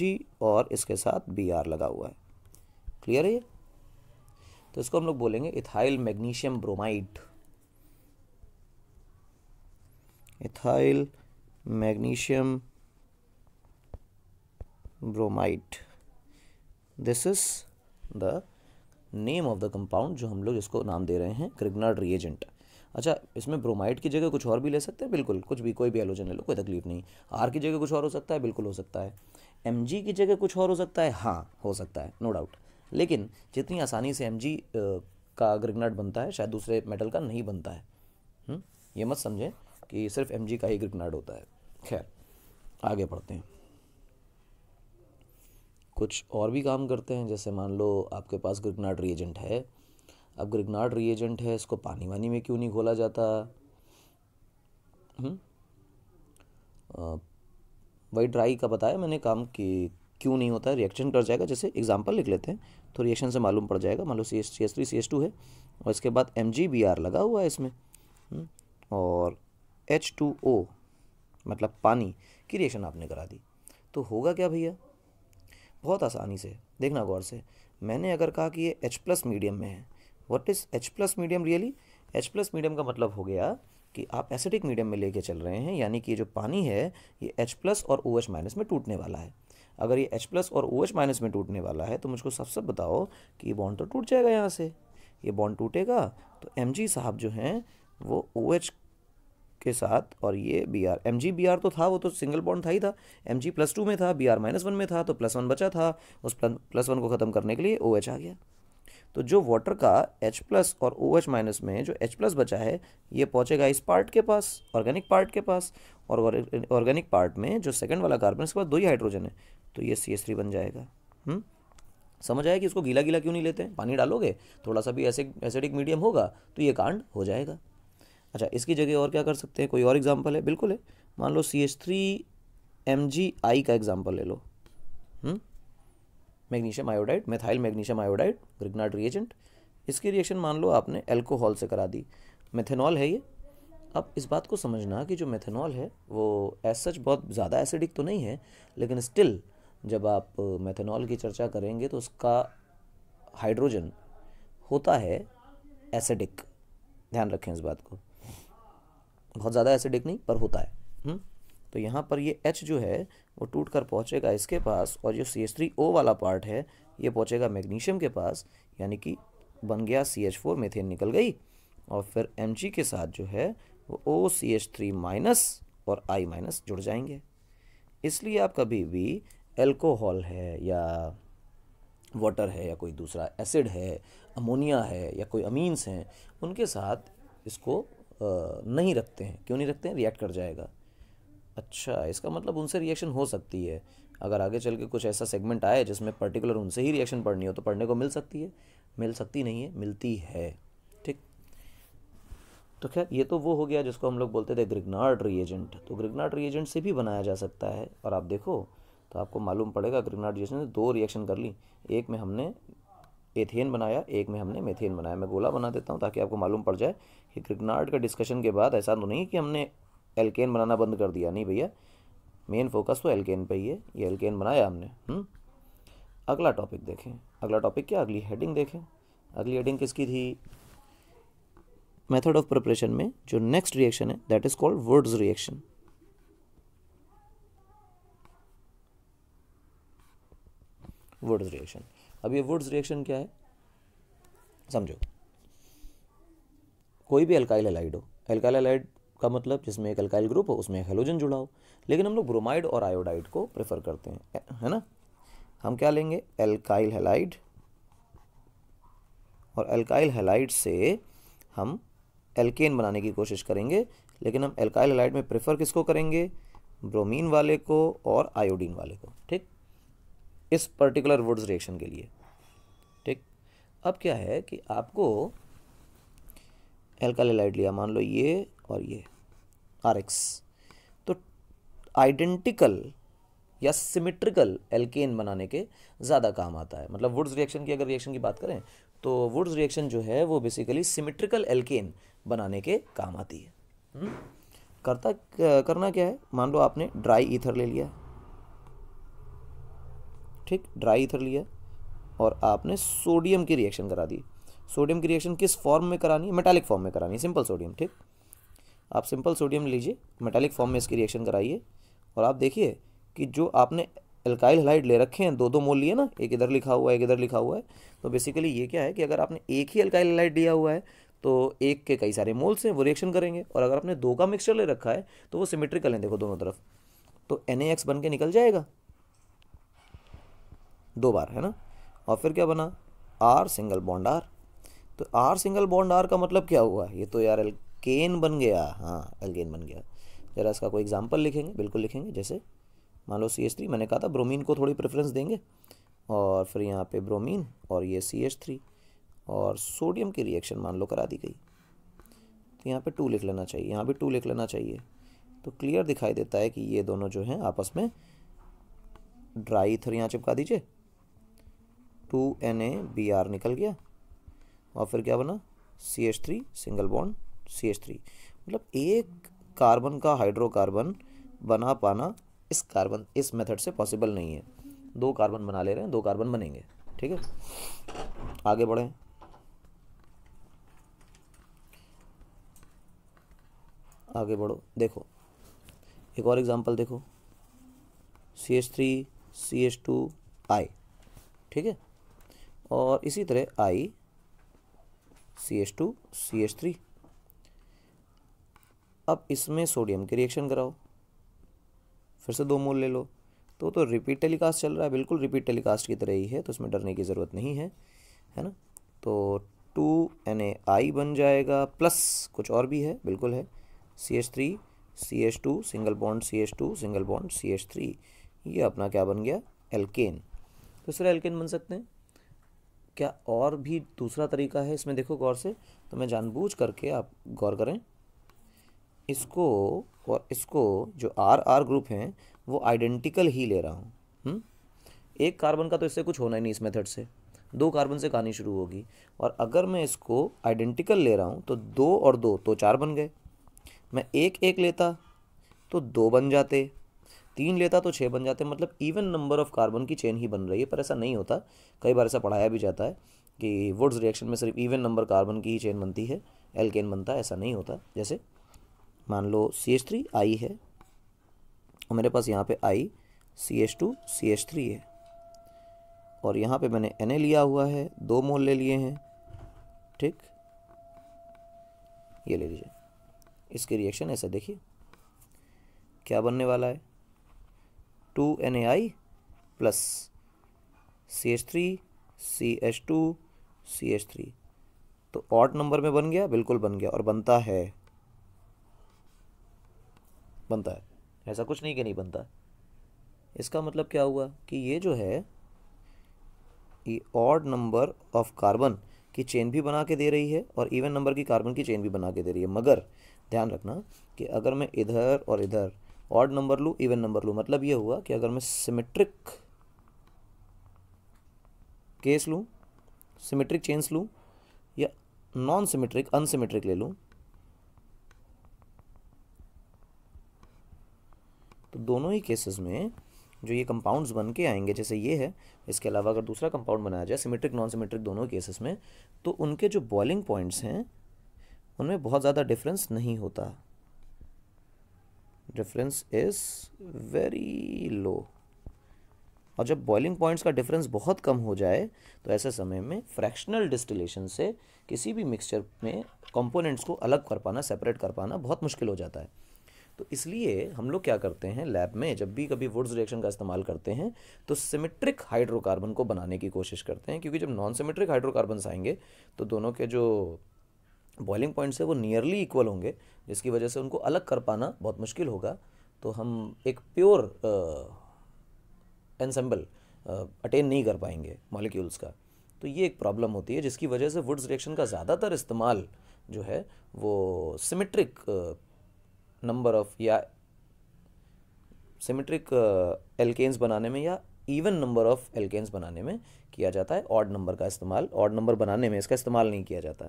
और इसके साथ बी आर लगा हुआ है क्लियर है ये तो इसको हम लोग बोलेंगे ethyl magnesium bromide ethyl magnesium bromide this is the name of the compound जो हम लोग इसको नाम दे रहे हैं क्रिगनर रिएजेंट अच्छा इसमें ब्रोमाइड की जगह कुछ और भी ले सकते हैं बिल्कुल कुछ भी कोई भी एलोजन ले लो कोई तकलीफ नहीं आर की जगह कुछ और हो सकता है बिल्कुल हो सकता है एम की जगह कुछ और हो सकता है हाँ हो सकता है नो डाउट लेकिन जितनी आसानी से एम का ग्रिगनाट बनता है शायद दूसरे मेटल का नहीं बनता है हम्म, ये मत समझें कि सिर्फ एम का ही ग्रिगनाट होता है खैर आगे पढ़ते हैं कुछ और भी काम करते हैं जैसे मान लो आपके पास ग्रिगनाट रिएजेंट है अब ग्रिगनार्ड रिएजेंट है इसको पानी वानी में क्यों नहीं घोला जाता हम्म? वही ड्राई का बताया मैंने काम कि क्यों नहीं होता है रिएक्शन कर जाएगा जैसे एग्जाम्पल लिख लेते हैं तो रिएक्शन से मालूम पड़ जाएगा मान लो C S C S three C S two है और इसके बाद एम जी बी आर लगा हुआ है इसमें हम्म? और एच टू ओ मतलब पानी की रिएक्शन आपने करा दी तो होगा क्या भैया बहुत आसानी से देखना गौर से मैंने अगर कहा कि ये एच प्लस मीडियम में है what is H plus medium really H plus medium का मतलब हो गया कि आप एसिडिक मीडियम में लेके चल रहे हैं यानी कि ये जो पानी है ये एच प्लस और ओ एच माइनस में टूटने वाला है अगर ये एच प्लस और ओ एच माइनस में टूटने वाला है तो मुझको सब सब बताओ कि ये बॉन्ड तो टूट जाएगा यहाँ से ये बॉन्ड टूटेगा तो एम जी साहब जो हैं वो ओ एच के साथ और ये B R M G B R तो था वो तो सिंगल बॉन्ड था ही था एम जी प्लस टू में था बी आर माइनस वन में था तो प्लस वन बचा था उस प्लस वन को ख़त्म करने के लिए ओ एच आ गया तो जो वाटर का एच प्लस और ओ एच माइनस में जो एच प्लस बचा है ये पहुँचेगा इस पार्ट के पास ऑर्गेनिक पार्ट के पास और ऑर्गेनिक पार्ट में जो सेकंड वाला कार्बन इसके पास दो ही हाइड्रोजन है तो ये सी एस थ्री बन जाएगा हम्म? समझ आया कि इसको गीला गीला क्यों नहीं लेते पानी डालोगे थोड़ा सा भी ऐसे एसिडिक मीडियम होगा तो ये कांड हो जाएगा अच्छा इसकी जगह और क्या कर सकते हैं कोई और एग्जाम्पल है बिल्कुल है मान लो C S three M G I का एग्जाम्पल ले लो हुँ? हम्म? Magnesium iodide methyl magnesium iodide Grignard reagent इसकी रिएक्शन मान लो आपने एल्कोहल से करा दी मेथेनॉल है ये अब इस बात को समझना कि जो मेथेनॉल है वो एज सच बहुत ज़्यादा एसिडिक तो नहीं है लेकिन स्टिल जब आप मेथेनॉल की चर्चा करेंगे तो उसका हाइड्रोजन होता है एसिडिक ध्यान रखें इस बात को बहुत ज़्यादा एसिडिक नहीं पर होता है हुँ? हम्म? तो यहाँ पर ये एच जो है वो टूट कर पहुँचेगा इसके पास और जो सी एच थ्री ओ वाला पार्ट है ये पहुँचेगा मैग्नीशियम के पास यानी कि बन गया सी एच फोर मेथेन निकल गई और फिर एम जी के साथ जो है वो O C H three minus और आई माइनस जुड़ जाएंगे इसलिए आप कभी भी एल्कोहल है या वाटर है या कोई दूसरा एसिड है अमोनिया है या कोई अमीन्स हैं उनके साथ इसको नहीं रखते हैं क्यों नहीं रखते हैं रिएक्ट कर जाएगा अच्छा इसका मतलब उनसे रिएक्शन हो सकती है अगर आगे चल के कुछ ऐसा सेगमेंट आए जिसमें पर्टिकुलर उनसे ही रिएक्शन पढ़नी हो तो पढ़ने को मिल सकती है मिल सकती नहीं है मिलती है ठीक तो खैर ये तो वो हो गया जिसको हम लोग बोलते थे ग्रिगनार्ड रिएजेंट तो ग्रिगनार्ड रिएजेंट से भी बनाया जा सकता है और आप देखो तो आपको मालूम पड़ेगा ग्रिगनार्ड रिएजेंट ने दो रिएक्शन कर ली एक में हमने एथेन बनाया एक में हमने मेथेन बनाया मैं गोला बना देता हूँ ताकि आपको मालूम पड़ जाए कि ग्रिगनार्ड का डिस्कशन के बाद ऐसा तो नहीं कि हमने एल्केन बनाना बंद कर दिया नहीं भैया मेन फोकस तो एल्केन पे ही है ये एल्केन बनाया हमने हुँ? अगला टॉपिक देखें अगला टॉपिक क्या अगली हेडिंग देखें अगली हेडिंग किसकी थी मेथड ऑफ प्रिपरेशन में जो नेक्स्ट रिएक्शन है that is called words reaction Wurtz reaction अब ये वुड्स रिएक्शन क्या है समझो कोई भी अल्काइल एलाइड हो अल्काइल एलाइड का मतलब जिसमें एक अल्काइल ग्रुप हो उसमें हेलोजन जुड़ा हो लेकिन हम लोग ब्रोमाइड और आयोडाइड को प्रेफर करते हैं है ना हम क्या लेंगे एल्काइल हेलाइड और एल्काइल हेलाइड से हम एल्केन बनाने की कोशिश करेंगे लेकिन हम एल्काइल हेलाइड में प्रेफर किसको करेंगे ब्रोमीन वाले को और आयोडीन वाले को ठीक इस पर्टिकुलर वुड्स रिएक्शन के लिए ठीक अब क्या है कि आपको एल्काइल हेलाइड लिया मान लो ये और ये आर एक्स तो आइडेंटिकल या सिमेट्रिकल एल्केन बनाने के ज़्यादा काम आता है मतलब वुड्स रिएक्शन की अगर रिएक्शन की बात करें तो वुड्स रिएक्शन जो है वो बेसिकली सिमेट्रिकल एल्केन बनाने के काम आती है हम्म? करता करना क्या है मान लो आपने ड्राई ईथर ले लिया ठीक ड्राई ईथर लिया और आपने सोडियम की रिएक्शन करा दी सोडियम की रिएक्शन किस फॉर्म में करानी है मेटालिक फॉर्म में करानी है सिंपल सोडियम ठीक आप सिंपल सोडियम लीजिए मेटालिक फॉर्म में इसकी रिएक्शन कराइए और आप देखिए कि जो आपने एल्काइल हलाइड ले रखे हैं दो दो मोल लिए ना एक इधर लिखा हुआ है एक इधर लिखा हुआ है तो बेसिकली ये क्या है कि अगर आपने एक ही एल्काइल हलाइड लिया हुआ है तो एक के कई सारे मोल्स हैं वो रिएक्शन करेंगे और अगर आपने दो का मिक्सचर ले रखा है तो वो सिमेट्रिकल हैं देखो दोनों तरफ तो एन बन के निकल जाएगा दो बार है ना और फिर क्या बना आर सिंगल बॉन्ड आर तो आर सिंगल बॉन्ड आर का मतलब क्या हुआ ये तो यार केन बन गया हाँ एल्गेन बन गया ज़रा इसका कोई एग्जाम्पल लिखेंगे बिल्कुल लिखेंगे जैसे मान लो सी एच थ्री मैंने कहा था ब्रोमीन को थोड़ी प्रेफरेंस देंगे और फिर यहाँ पे ब्रोमीन और ये सी एच थ्री और सोडियम की रिएक्शन मान लो करा दी गई तो यहाँ पे टू लिख लेना चाहिए यहाँ भी टू लिख लेना चाहिए तो क्लियर दिखाई देता है कि ये दोनों जो हैं आपस में ड्राई थर यहाँ चिपका दीजिए two N A B R निकल गया और फिर क्या बना C H three single bond C H three मतलब एक कार्बन का हाइड्रोकार्बन बना पाना इस कार्बन इस मेथड से पॉसिबल नहीं है दो कार्बन बना ले रहे हैं दो कार्बन बनेंगे ठीक है आगे बढ़ें आगे बढ़ो देखो एक और एग्जांपल देखो C H three C H two I ठीक है और इसी तरह I C H two C H three अब इसमें सोडियम की रिएक्शन कराओ फिर से दो मोल ले लो तो तो रिपीट टेलीकास्ट चल रहा है बिल्कुल रिपीट टेलीकास्ट की तरह ही है तो इसमें डरने की ज़रूरत नहीं है है ना तो टू एन ए आई बन जाएगा प्लस कुछ और भी है बिल्कुल है C H three C H two single bond C H two single bond C H three ये अपना क्या बन गया एल्केन तो सर एल्केन बन सकते हैं क्या और भी दूसरा तरीका है इसमें देखो गौर से तो मैं जानबूझ करके आप गौर करें इसको और इसको जो आर आर ग्रुप हैं वो आइडेंटिकल ही ले रहा हूँ हम्म? एक कार्बन का तो इससे कुछ होना ही नहीं इस मेथड से दो कार्बन से कहानी शुरू होगी और अगर मैं इसको आइडेंटिकल ले रहा हूँ तो दो और दो तो चार बन गए मैं एक एक लेता तो दो बन जाते तीन लेता तो छः बन जाते मतलब इवन नंबर ऑफ कार्बन की चेन ही बन रही है पर ऐसा नहीं होता कई बार ऐसा पढ़ाया भी जाता है कि वुड्स रिएक्शन में सिर्फ इवन नंबर कार्बन की ही चेन बनती है एल्केन बनता है ऐसा नहीं होता जैसे मान लो सी एच थ्री आई है और मेरे पास यहाँ पे I C H two C H three है और यहाँ पे मैंने एन लिया हुआ है दो मोल ले लिए हैं ठीक ये ले लीजिए इसके रिएक्शन ऐसा देखिए क्या बनने वाला है two N A I plus C H three C H two C H three तो ऑट नंबर में बन गया बिल्कुल बन गया और बनता है बनता है ऐसा कुछ नहीं कि नहीं बनता इसका मतलब क्या हुआ कि ये जो है ये ऑड नंबर ऑफ कार्बन की चेन भी बना के दे रही है और इवन नंबर की कार्बन की चेन भी बना के दे रही है मगर ध्यान रखना कि अगर मैं इधर और इधर ऑड नंबर लूँ इवन नंबर लूँ मतलब ये हुआ कि अगर मैं सिमेट्रिक केस लूँ सिमेट्रिक चेन्स लूँ या नॉन सिमेट्रिक अनसिमेट्रिक ले लूँ तो दोनों ही केसेस में जो ये कंपाउंड्स बन के आएंगे जैसे ये है इसके अलावा अगर दूसरा कंपाउंड बनाया जाए सिमेट्रिक नॉन सिमेट्रिक दोनों केसेस में तो उनके जो बॉइलिंग पॉइंट्स हैं उनमें बहुत ज़्यादा डिफरेंस नहीं होता डिफरेंस इज़ वेरी लो और जब बॉइलिंग पॉइंट्स का डिफरेंस बहुत कम हो जाए तो ऐसे समय में फ्रैक्शनल डिस्टिलेशन से किसी भी मिक्सचर में कंपोनेंट्स को अलग कर पाना सेपरेट कर पाना बहुत मुश्किल हो जाता है तो इसलिए हम लोग क्या करते हैं लैब में जब भी कभी वुड्स रिएक्शन का इस्तेमाल करते हैं तो सिमेट्रिक हाइड्रोकार्बन को बनाने की कोशिश करते हैं क्योंकि जब नॉन सिमेट्रिक हाइड्रोकार्बन्स आएंगे तो दोनों के जो बॉइलिंग पॉइंट्स है वो नियरली इक्वल होंगे जिसकी वजह से उनको अलग कर पाना बहुत मुश्किल होगा तो हम एक प्योर एनसेम्बल अटेन नहीं कर पाएंगे मॉलिक्यूल्स का तो ये एक प्रॉब्लम होती है जिसकी वजह से वुड्स रिएक्शन का ज़्यादातर इस्तेमाल जो है वो सिमेट्रिक नंबर ऑफ या सिमेट्रिक एल्केन्स uh, बनाने में या इवन नंबर ऑफ एल्केन्स बनाने में किया जाता है ऑड नंबर का इस्तेमाल ऑड नंबर बनाने में इसका इस्तेमाल नहीं किया जाता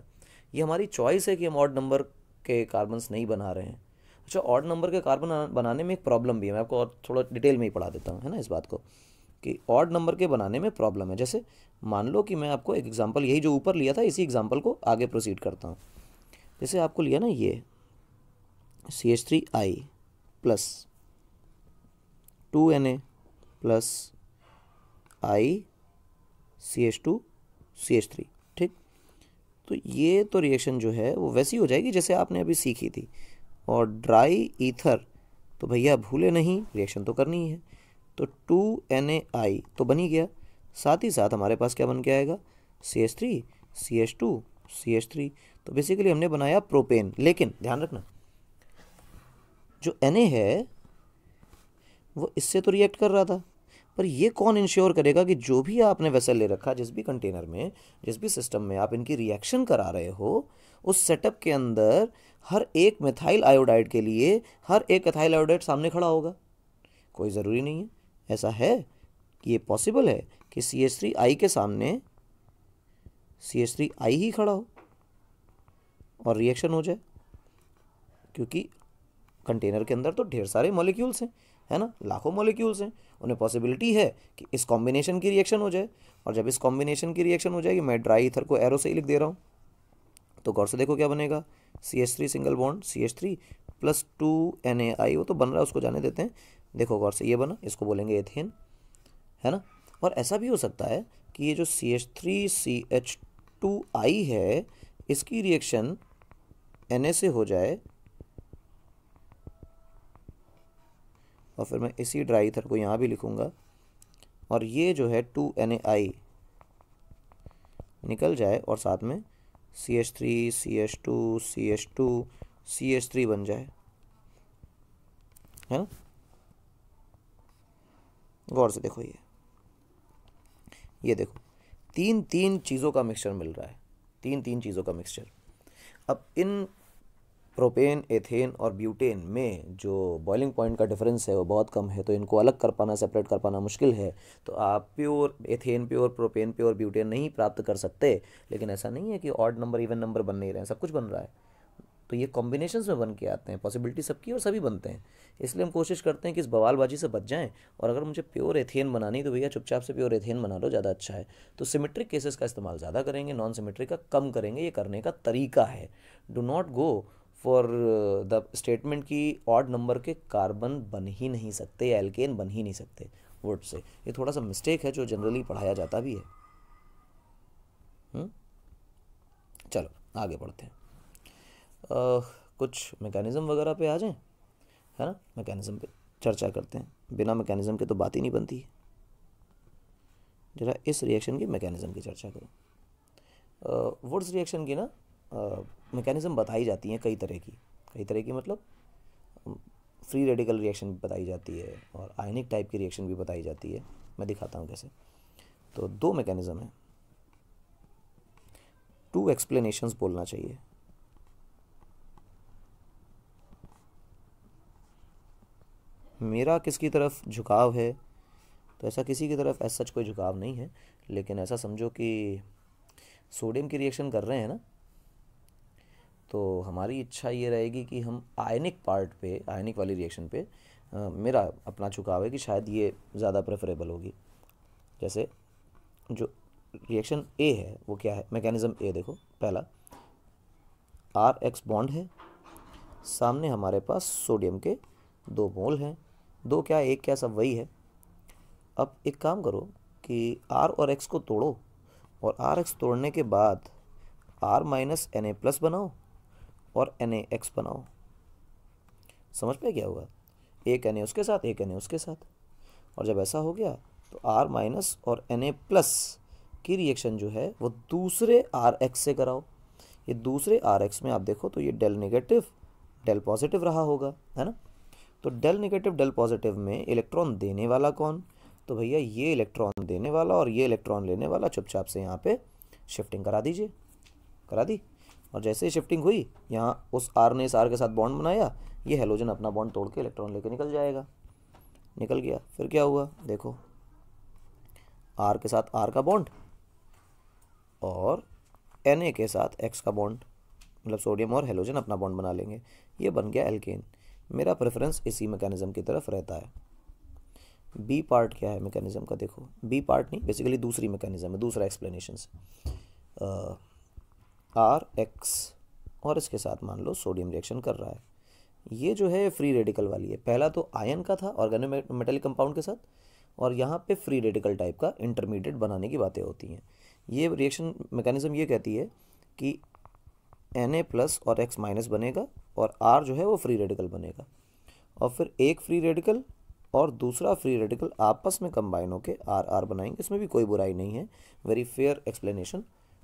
ये हमारी चॉइस है कि हम ऑड नंबर के कार्बन्स नहीं बना रहे हैं अच्छा ऑड नंबर के कार्बन बनाने में एक प्रॉब्लम भी है मैं आपको और थोड़ा डिटेल में ही पढ़ा देता हूँ है ना इस बात को कि ऑड नंबर के बनाने में प्रॉब्लम है जैसे मान लो कि मैं आपको एक एग्जांपल यही जो ऊपर लिया था इसी एग्जांपल को आगे प्रोसीड करता हूँ जैसे आपको लिया ना ये C H three I plus two N A plus I C H two C H three ठीक तो ये तो रिएक्शन जो है वो वैसी हो जाएगी जैसे आपने अभी सीखी थी और ड्राई ईथर तो भैया भूले नहीं रिएक्शन तो करनी ही है तो टू एन ए आई तो बनी गया साथ ही साथ हमारे पास क्या बन के आएगा C H three C H two C H three तो बेसिकली हमने बनाया प्रोपेन लेकिन ध्यान रखना जो एन है वो इससे तो रिएक्ट कर रहा था पर ये कौन इंश्योर करेगा कि जो भी आपने वैसे ले रखा जिस भी कंटेनर में जिस भी सिस्टम में आप इनकी रिएक्शन करा रहे हो उस सेटअप के अंदर हर एक मिथाइल आयोडाइड के लिए हर एक एथाइल आयोडाइड सामने खड़ा होगा कोई ज़रूरी नहीं है ऐसा है कि ये पॉसिबल है कि सी एस थ्री आई के सामने सी एस थ्री आई ही खड़ा हो और रिएक्शन हो जाए क्योंकि कंटेनर के अंदर तो ढेर सारे मॉलिक्यूल्स हैं है ना लाखों मॉलिक्यूल्स हैं उन्हें पॉसिबिलिटी है कि इस कॉम्बिनेशन की रिएक्शन हो जाए और जब इस कॉम्बिनेशन की रिएक्शन हो जाएगी मैं ड्राई इथर को एरो से ही लिख दे रहा हूँ तो गौर से देखो क्या बनेगा C H three single bond C H three plus two N A I वो तो बन रहा है उसको जाने देते हैं देखो गौर से ये बना इसको बोलेंगे एथेन है ना और ऐसा भी हो सकता है कि ये जो C H three C H two I है इसकी रिएक्शन एन ए से हो जाए और फिर मैं इसी ड्राईथर को यहाँ भी लिखूँगा और ये जो है टू एन आई निकल जाए और साथ में C H three C H two C H two C H three बन जाए है ना गौर से देखो ये ये देखो तीन तीन चीज़ों का मिक्सचर मिल रहा है तीन तीन चीज़ों का मिक्सचर अब इन प्रोपेन एथेन और ब्यूटेन में जो बॉइलिंग पॉइंट का डिफरेंस है वो बहुत कम है तो इनको अलग कर पाना सेपरेट कर पाना मुश्किल है तो आप pure ethane pure propane pure butane नहीं प्राप्त कर सकते लेकिन ऐसा नहीं है कि ऑड नंबर इवन नंबर बन नहीं रहे हैं सब कुछ बन रहा है तो ये कॉम्बिनेशन में बन के आते हैं पॉसिबिलिटी सबकी और सभी बनते हैं इसलिए हम कोशिश करते हैं कि इस बवालबाजी से बच जाएं और अगर मुझे प्योर एथेन बनानी तो भैया चुपचाप से प्योर एथेन बना लो ज़्यादा अच्छा है तो सिमेट्रिक केसेस का इस्तेमाल ज़्यादा करेंगे नॉन सिमेट्रिक का कम करेंगे ये करने का तरीका है do not go for the statement की ऑड नंबर के कार्बन बन ही नहीं सकते या एल्केन बन ही नहीं सकते वुड से ये थोड़ा सा मिस्टेक है जो जनरली पढ़ाया जाता भी है हुँ? हम्म? चलो आगे बढ़ते हैं uh, कुछ मैकेनिज़्म वगैरह पे आ जाएं है ना मैकेनिज़्म पे चर्चा करते हैं बिना मैकेनिज़्म के तो बात ही नहीं बनती है जरा इस रिएक्शन की मैकेनिज़्म की चर्चा करें वुड्स रिएक्शन की ना मैकेनिज़्म बताई जाती हैं कई तरह की कई तरह की मतलब फ्री रेडिकल रिएक्शन भी बताई जाती है और आयनिक टाइप की रिएक्शन भी बताई जाती है मैं दिखाता हूँ कैसे तो दो मैकेनिज़्म हैं टू एक्सप्लेनेशंस बोलना चाहिए मेरा किसकी तरफ झुकाव है तो ऐसा किसी की तरफ ऐसा सच कोई झुकाव नहीं है लेकिन ऐसा समझो कि सोडियम की रिएक्शन कर रहे हैं ना तो हमारी इच्छा ये रहेगी कि हम आयनिक पार्ट पे आयनिक वाली रिएक्शन पे आ, मेरा अपना चुकाव है कि शायद ये ज़्यादा प्रेफरेबल होगी जैसे जो रिएक्शन ए है वो क्या है मैकेनिज़्म ए देखो पहला आर एक्स बॉन्ड है सामने हमारे पास सोडियम के दो मोल हैं दो क्या एक क्या सब वही है अब एक काम करो कि आर और एक्स को तोड़ो और आर एक्स तोड़ने के बाद R minus N A plus बनाओ और एन एक्स बनाओ समझ में क्या हुआ एक एन ए उसके साथ एक एन उसके साथ और जब ऐसा हो गया तो आर माइनस और एन ए प्लस की रिएक्शन जो है वो दूसरे आर एक्स से कराओ ये दूसरे आर एक्स में आप देखो तो ये डेल नेगेटिव डेल पॉजिटिव रहा होगा है ना तो डेल नेगेटिव डेल पॉजिटिव में इलेक्ट्रॉन देने वाला कौन तो भैया ये इलेक्ट्रॉन देने वाला और ये इलेक्ट्रॉन लेने वाला चुपचाप से यहाँ पे शिफ्टिंग करा दीजिए करा दी और जैसे ही शिफ्टिंग हुई यहाँ उस आर ने इस आर के साथ बॉन्ड बनाया ये हेलोजन अपना बॉन्ड तोड़ के इलेक्ट्रॉन लेके निकल जाएगा निकल गया फिर क्या हुआ देखो आर के साथ आर का बॉन्ड और एन के साथ एक्स का बॉन्ड मतलब सोडियम और हेलोजन अपना बॉन्ड बना लेंगे ये बन गया एल्केन मेरा प्रेफरेंस इसी मैकेनिज़्म की तरफ रहता है बी पार्ट क्या है मैकेनिज़्म का देखो बी पार्ट नहीं बेसिकली दूसरी मैकेनिज़्म है दूसरा एक्सप्लेनेशन आर एक्स और इसके साथ मान लो सोडियम रिएक्शन कर रहा है ये जो है फ्री रेडिकल वाली है पहला तो आयन का था ऑर्गेनोमेटलिक कंपाउंड के साथ और यहाँ पे फ्री रेडिकल टाइप का इंटरमीडिएट बनाने की बातें होती हैं ये रिएक्शन मैकेनिज़्म ये कहती है कि एन ए प्लस और एक्स माइनस बनेगा और आर जो है वो फ्री रेडिकल बनेगा और फिर एक फ्री रेडिकल और दूसरा फ्री रेडिकल आपस में कंबाइन होकर आर आर बनाएंगे इसमें भी कोई बुराई नहीं है वेरी फेयर एक्सप्लेनेशन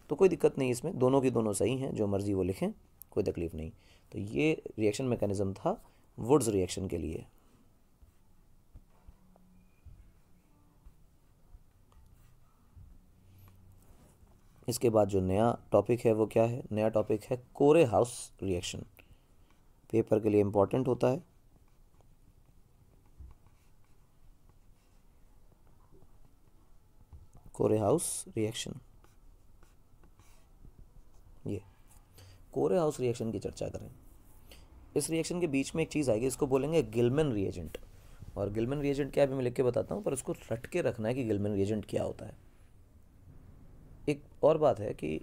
तो कोई दिक्कत नहीं इसमें दोनों की दोनों सही हैं जो मर्ज़ी वो लिखें कोई तकलीफ़ नहीं तो ये रिएक्शन मेकनिज़म था वुड्स रिएक्शन के लिए इसके बाद जो नया टॉपिक है वो क्या है नया टॉपिक है कोरे हाउस रिएक्शन पेपर के लिए इम्पॉर्टेंट होता है कोरे हाउस रिएक्शन ये कोरे हाउस रिएक्शन की चर्चा करें इस रिएक्शन के बीच में एक चीज़ आएगी इसको बोलेंगे गिलमन रिएजेंट और गिलमन रिएजेंट क्या अभी मैं लिख के बताता हूँ पर उसको रट के रखना है कि गिलमन रिएजेंट क्या होता है एक और बात है कि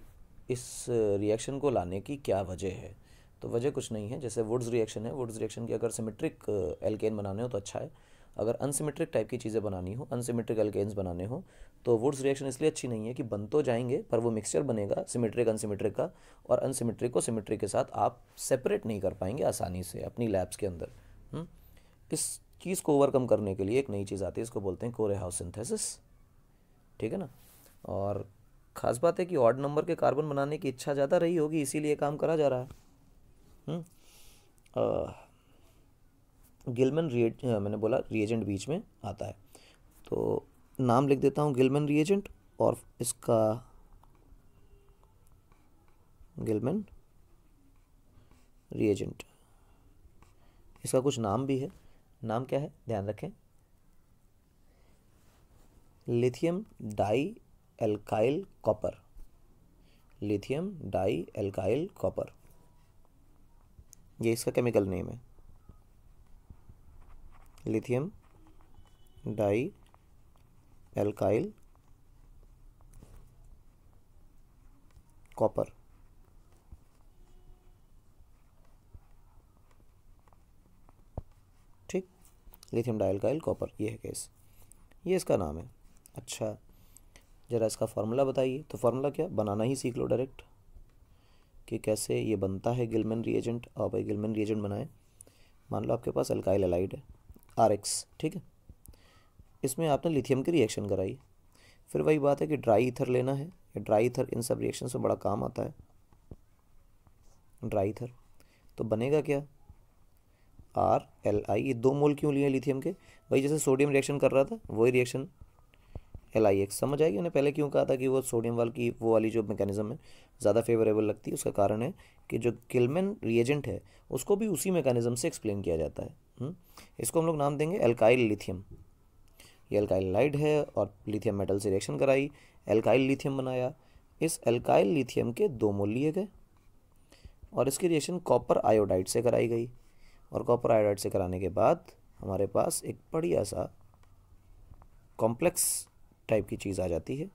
इस रिएक्शन को लाने की क्या वजह है तो वजह कुछ नहीं है जैसे वुड्स रिएक्शन है वुड्स रिएक्शन की अगर सिमेट्रिक एल्केन बनाने हो तो अच्छा है अगर अनसीमेट्रिक टाइप की चीज़ें बनानी हो अनसीमेट्रिक अल्केन्स बनाने हो तो वुड्स रिएक्शन इसलिए अच्छी नहीं है कि बन तो जाएंगे पर वो मिक्सचर बनेगा सिमेट्रिक अनसीमेट्रिक का और अनसीमेट्रिक को सिमेट्रिक के साथ आप सेपरेट नहीं कर पाएंगे आसानी से अपनी लैब्स के अंदर हम्म? इस चीज़ को ओवरकम करने के लिए एक नई चीज़ आती है इसको बोलते हैं कोरे हाउस सिंथेसिस ठीक है ना और ख़ास बात है कि ऑड नंबर के कार्बन बनाने की इच्छा ज़्यादा रही होगी इसीलिए काम करा जा रहा है आ, हम्म? गिलमन रिएज मैंने बोला रिएजेंट बीच में आता है तो नाम लिख देता हूँ गिलमन रिएजेंट और इसका गिलमन रिएजेंट इसका कुछ नाम भी है नाम क्या है ध्यान रखें lithium dialkyl copper lithium dialkyl copper ये इसका केमिकल नेम है लिथियम डाई एल्काइल कॉपर ठीक लिथियम डाइलकाइल कॉपर ये है केस ये इसका नाम है अच्छा ज़रा इसका फार्मूला बताइए तो फार्मूला क्या बनाना ही सीख लो डायरेक्ट कि कैसे ये बनता है गिलमेन रिएजेंट आप गिलमेन रिएजेंट बनाएं मान लो आपके पास अल्काइल अलाइड है आर एक्स ठीक है इसमें आपने लिथियम की रिएक्शन कराई फिर वही बात है कि ड्राई इथर लेना है ड्राई इथर इन सब रिएक्शन से बड़ा काम आता है ड्राई इथर तो बनेगा क्या आर एल आई ये दो मोल क्यों लिए लिथियम के वही जैसे सोडियम रिएक्शन कर रहा था वही रिएक्शन एल आई एक्स समझ आएगी उन्हें पहले क्यों कहा था कि वो सोडियम वाल की वो वाली जो मैकेनिज्म है ज़्यादा फेवरेबल लगती है उसका कारण है कि जो किलमेन रिएजेंट है उसको भी उसी मैकेनिज्म से एक्सप्लेन किया जाता है हम्म, इसको हम लोग नाम देंगे एल्काइल लिथियम ये एल्काइल लाइट है और लिथियम मेटल से रिएक्शन कराई एल्काइल लिथियम बनाया इस एल्काइल लिथियम के दो मोल लिए गए और इसकी रिएक्शन कॉपर आयोडाइड से कराई गई और कॉपर आयोडाइड से कराने के बाद हमारे पास एक बढ़िया सा कॉम्प्लेक्स टाइप की चीज़ आ जाती है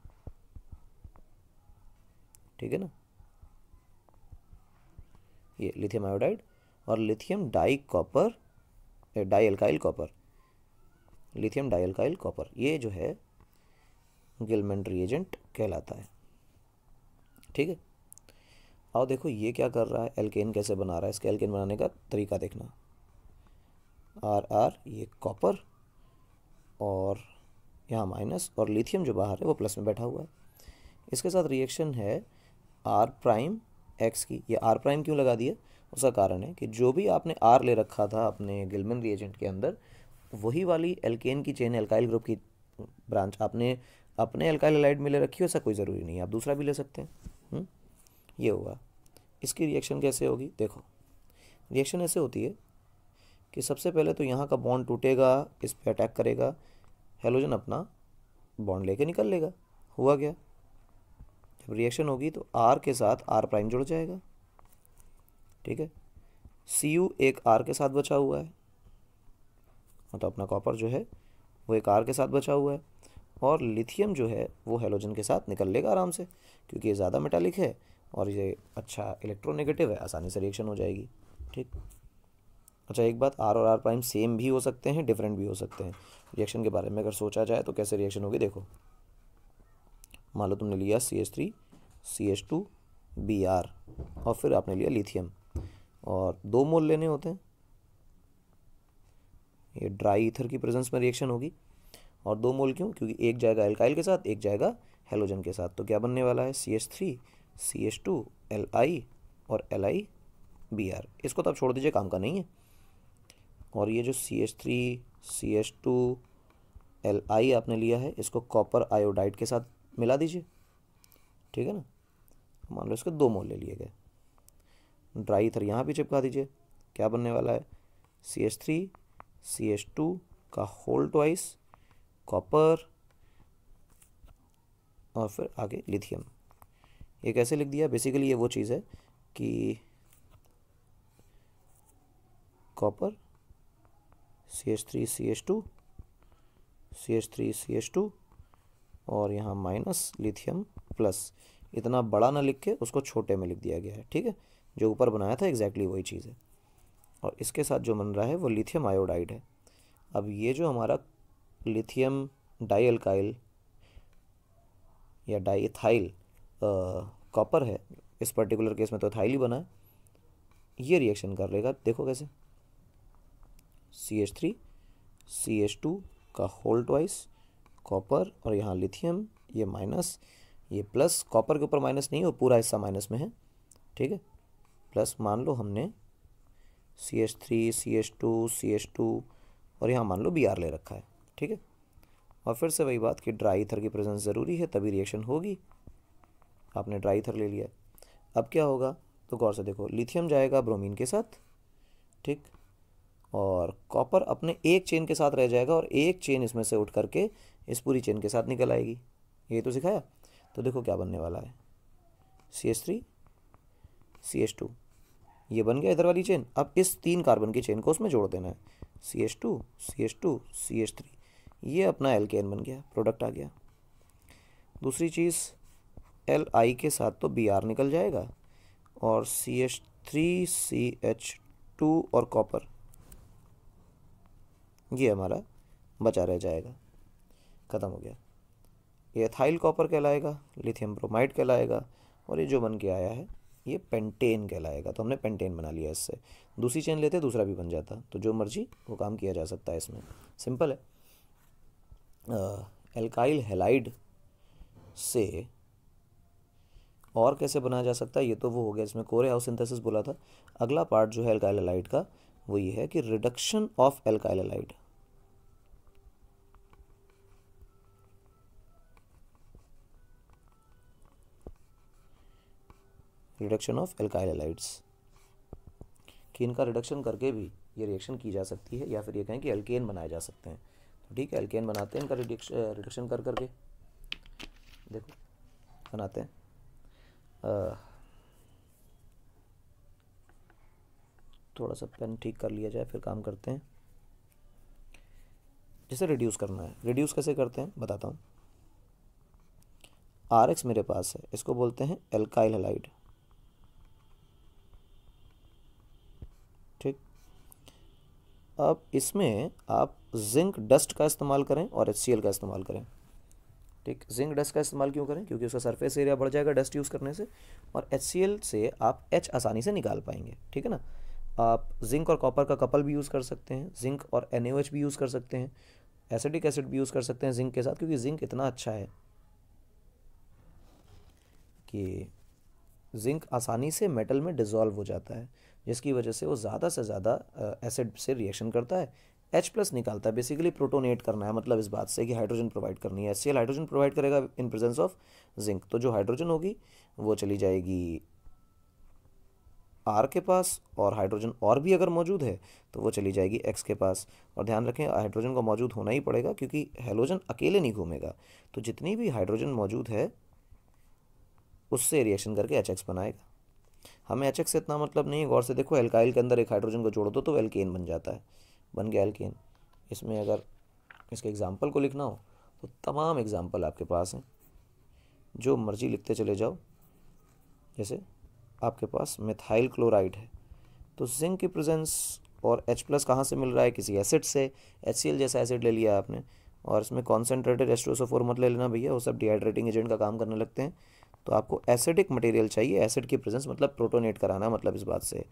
ठीक है ना ये लिथियम आयोडाइड और lithium di copper di copper lithium di copper ये जो है गिलमैन रिएजेंट कहलाता है ठीक है और देखो ये क्या कर रहा है एल्केन कैसे बना रहा है इसके एल्केन बनाने का तरीका देखना आर आर ये कॉपर और यहाँ माइनस और लिथियम जो बाहर है वो प्लस में बैठा हुआ है इसके साथ रिएक्शन है आर प्राइम एक्स की ये आर प्राइम क्यों लगा दिया उसका कारण है कि जो भी आपने आर ले रखा था अपने गिलमन रिएजेंट के अंदर वही वाली एल्केन की चेन एल्काइल ग्रुप की ब्रांच आपने अपने एल्काइल एलाइड में ले रखी हो ऐसा कोई ज़रूरी नहीं है आप दूसरा भी ले सकते हैं हम्म? ये हुआ इसकी रिएक्शन कैसे होगी देखो रिएक्शन ऐसे होती है कि सबसे पहले तो यहाँ का बॉन्ड टूटेगा इस पर अटैक करेगा हेलोजन अपना बॉन्ड लेके निकल लेगा हुआ क्या जब रिएक्शन होगी तो आर के साथ आर प्राइम जुड़ जाएगा ठीक है सी यू एक आर के साथ बचा हुआ है तो अपना कॉपर जो है वो एक आर के साथ बचा हुआ है और लिथियम जो है वो हेलोजन के साथ निकल लेगा आराम से क्योंकि ये ज़्यादा मेटालिक है और ये अच्छा इलेक्ट्रोनेगेटिव है आसानी से रिएक्शन हो जाएगी ठीक अच्छा एक बात आर और आर प्राइम सेम भी हो सकते हैं डिफरेंट भी हो सकते हैं रिएक्शन के बारे में अगर सोचा जाए तो कैसे रिएक्शन होगी देखो मान लो तुमने लिया C H three C H two B R और फिर आपने लिया लिथियम और दो मोल लेने होते हैं ये ड्राई ईथर की प्रेजेंस में रिएक्शन होगी और दो मोल क्यों क्योंकि एक जाएगा एल्काइल के साथ एक जाएगा हेलोजन के साथ तो क्या बनने वाला है C S three C H two L I और एल आई बी आर इसको तो आप छोड़ दीजिए काम का नहीं है और ये जो C H three C H two L I आपने लिया है इसको कॉपर आयोडाइड के साथ मिला दीजिए ठीक है ना मान लो इसके दो मोल ले लिए गए ड्राई थर यहाँ भी चिपका दीजिए क्या बनने वाला है C H three C H two का होल ट्वाइस कॉपर और फिर आगे लिथियम ये कैसे लिख दिया बेसिकली ये वो चीज़ है कि copper C H three C H two C H three C H two और यहाँ माइनस लिथियम प्लस इतना बड़ा ना लिख के उसको छोटे में लिख दिया गया है ठीक है जो ऊपर बनाया था एग्जैक्टली वही चीज़ है और इसके साथ जो बन रहा है वो लिथियम आयोडाइड है अब ये जो हमारा लिथियम डाइल्काइल या डाइथाइल कॉपर है इस पर्टिकुलर केस में तो थाइल ही बना है ये रिएक्शन कर लेगा देखो कैसे C H three C H two का होल ट्वाइस कॉपर और यहाँ लिथियम ये माइनस ये प्लस कॉपर के ऊपर माइनस नहीं है वो पूरा हिस्सा माइनस में है ठीक है प्लस मान लो हमने C S three C H two C H two और यहाँ मान लो बी आर ले रखा है ठीक है और फिर से वही बात कि ड्राई थर की प्रेजेंस ज़रूरी है तभी रिएक्शन होगी आपने ड्राई थर ले लिया अब क्या होगा तो गौर से देखो लिथियम जाएगा ब्रोमीन के साथ ठीक और कॉपर अपने एक चेन के साथ रह जाएगा और एक चेन इसमें से उठ करके इस पूरी चेन के साथ निकल आएगी ये तो सिखाया तो देखो क्या बनने वाला है C S three C H two ये बन गया इधर वाली चेन अब इस तीन कार्बन की चेन को उसमें जोड़ देना है C H two C H two C H three ये अपना एल के एन बन गया प्रोडक्ट आ गया दूसरी चीज़ एल आई के साथ तो बी आर निकल जाएगा और C H three C H two और कॉपर ये हमारा बचा रह जाएगा ख़त्म हो गया ये एथाइल कॉपर कहलाएगा लिथियम ब्रोमाइड कहलाएगा और ये जो बन के आया है ये पेंटेन कहलाएगा तो हमने पेंटेन बना लिया इससे दूसरी चेन लेते दूसरा भी बन जाता तो जो मर्जी वो काम किया जा सकता है इसमें सिंपल है एल्काइल हेलाइड से और कैसे बनाया जा सकता है ये तो वो हो गया इसमें कोरे हाउस सिंथेसिस बोला था अगला पार्ट जो है एल्काइल हेलाइड का वो ये है कि reduction of alkyl halide reduction of alkyl कि इनका रिडक्शन करके भी ये रिएक्शन की जा सकती है या फिर ये कहें कि एल्केन बनाए जा सकते हैं तो ठीक है एल्केन बनाते हैं इनका रिडक्शन कर करके देखो बनाते हैं आ, थोड़ा सा पेन ठीक कर लिया जाए फिर काम करते हैं जैसे रिड्यूस करना है रिड्यूस कैसे करते हैं बताता हूँ आर एक्स मेरे पास है इसको बोलते हैं एल्काइल हेलाइड अब इसमें आप जिंक डस्ट का इस्तेमाल करें और एच का इस्तेमाल करें ठीक जिंक डस्ट का इस्तेमाल क्यों करें क्योंकि उसका सरफेस एरिया बढ़ जाएगा डस्ट यूज़ करने से और एच से आप एच आसानी से निकाल पाएंगे ठीक है ना आप जिंक और कॉपर का कपल भी यूज़ कर सकते हैं जिंक और एन भी यूज़ कर सकते हैं एसिडिक एसिड भी यूज़ कर सकते हैं जिंक के साथ क्योंकि जिंक इतना अच्छा है कि जिंक आसानी से मेटल में डिज़ोल्व हो जाता है जिसकी वजह से वो ज़्यादा से ज़्यादा एसिड से रिएक्शन करता है एच प्लस निकालता है बेसिकली प्रोटोनेट करना है मतलब इस बात से कि हाइड्रोजन प्रोवाइड करनी है एच हाइड्रोजन प्रोवाइड करेगा इन प्रेजेंस ऑफ जिंक तो जो हाइड्रोजन होगी वो चली जाएगी आर के पास और हाइड्रोजन और भी अगर मौजूद है तो वो चली जाएगी एक्स के पास और ध्यान रखें हाइड्रोजन को मौजूद होना ही पड़ेगा क्योंकि हेलोजन अकेले नहीं घूमेगा तो जितनी भी हाइड्रोजन मौजूद है उससे रिएक्शन करके एच एक्स बनाएगा हमें एच से इतना मतलब नहीं है गौर से देखो एल्काइल के अंदर एक हाइड्रोजन को जोड़ दो तो एल्केन तो बन जाता है बन गया एल्केन इसमें अगर इसके एग्ज़ाम्पल को लिखना हो तो तमाम एग्ज़ाम्पल आपके पास हैं जो मर्जी लिखते चले जाओ जैसे आपके पास मिथाइल क्लोराइड है तो जिंक की प्रेजेंस और H प्लस कहाँ से मिल रहा है किसी एसिड से एच जैसा एसिड ले लिया आपने और इसमें कॉन्सेंट्रेटेड एस्ट्रोसोफोर मत ले लेना भैया वो सब डिहाइड्रेटिंग एजेंट का काम करने लगते हैं तो आपको एसिडिक मटेरियल चाहिए एसिड की प्रेजेंस मतलब प्रोटोनेट कराना मतलब इस बात से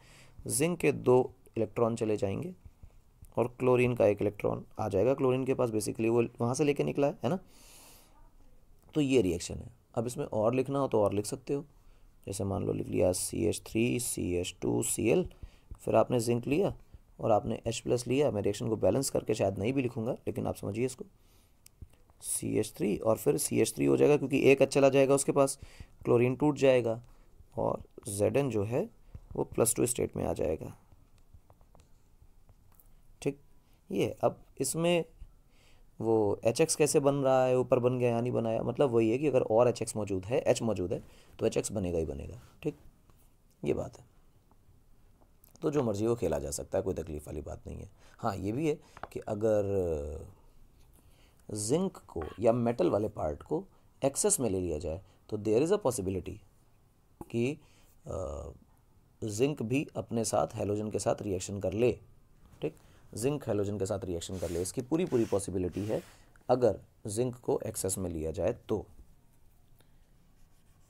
जिंक के दो इलेक्ट्रॉन चले जाएंगे और क्लोरीन का एक इलेक्ट्रॉन आ जाएगा क्लोरीन के पास बेसिकली वो वहाँ से लेके निकला है ना तो ये रिएक्शन है अब इसमें और लिखना हो तो और लिख सकते हो जैसे मान लो लिख लिया C H three C H two C L फिर आपने जिंक लिया और आपने एच प्लस लिया मैं रिएक्शन को बैलेंस करके शायद नहीं भी लिखूंगा लेकिन आप समझिए इसको सी एच थ्री और फिर सी एच थ्री हो जाएगा क्योंकि एक अच्छा चला जाएगा उसके पास क्लोरीन टूट जाएगा और जेड एन जो है वो प्लस टू स्टेट में आ जाएगा ठीक ये अब इसमें वो एच एक्स कैसे बन रहा है ऊपर बन गया या नहीं बनाया मतलब वही है कि अगर और एच एक्स मौजूद है एच मौजूद है तो एच एक्स बनेगा ही बनेगा ठीक ये बात है तो जो मर्ज़ी वो खेला जा सकता है कोई तकलीफ़ वाली बात नहीं है हाँ ये भी है कि अगर जिंक को या मेटल वाले पार्ट को एक्सेस में ले लिया जाए तो देयर इज़ अ पॉसिबिलिटी कि जिंक भी अपने साथ हेलोजन के साथ रिएक्शन कर ले ठीक जिंक हेलोजन के साथ रिएक्शन कर ले इसकी पूरी पूरी पॉसिबिलिटी है अगर जिंक को एक्सेस में लिया जाए तो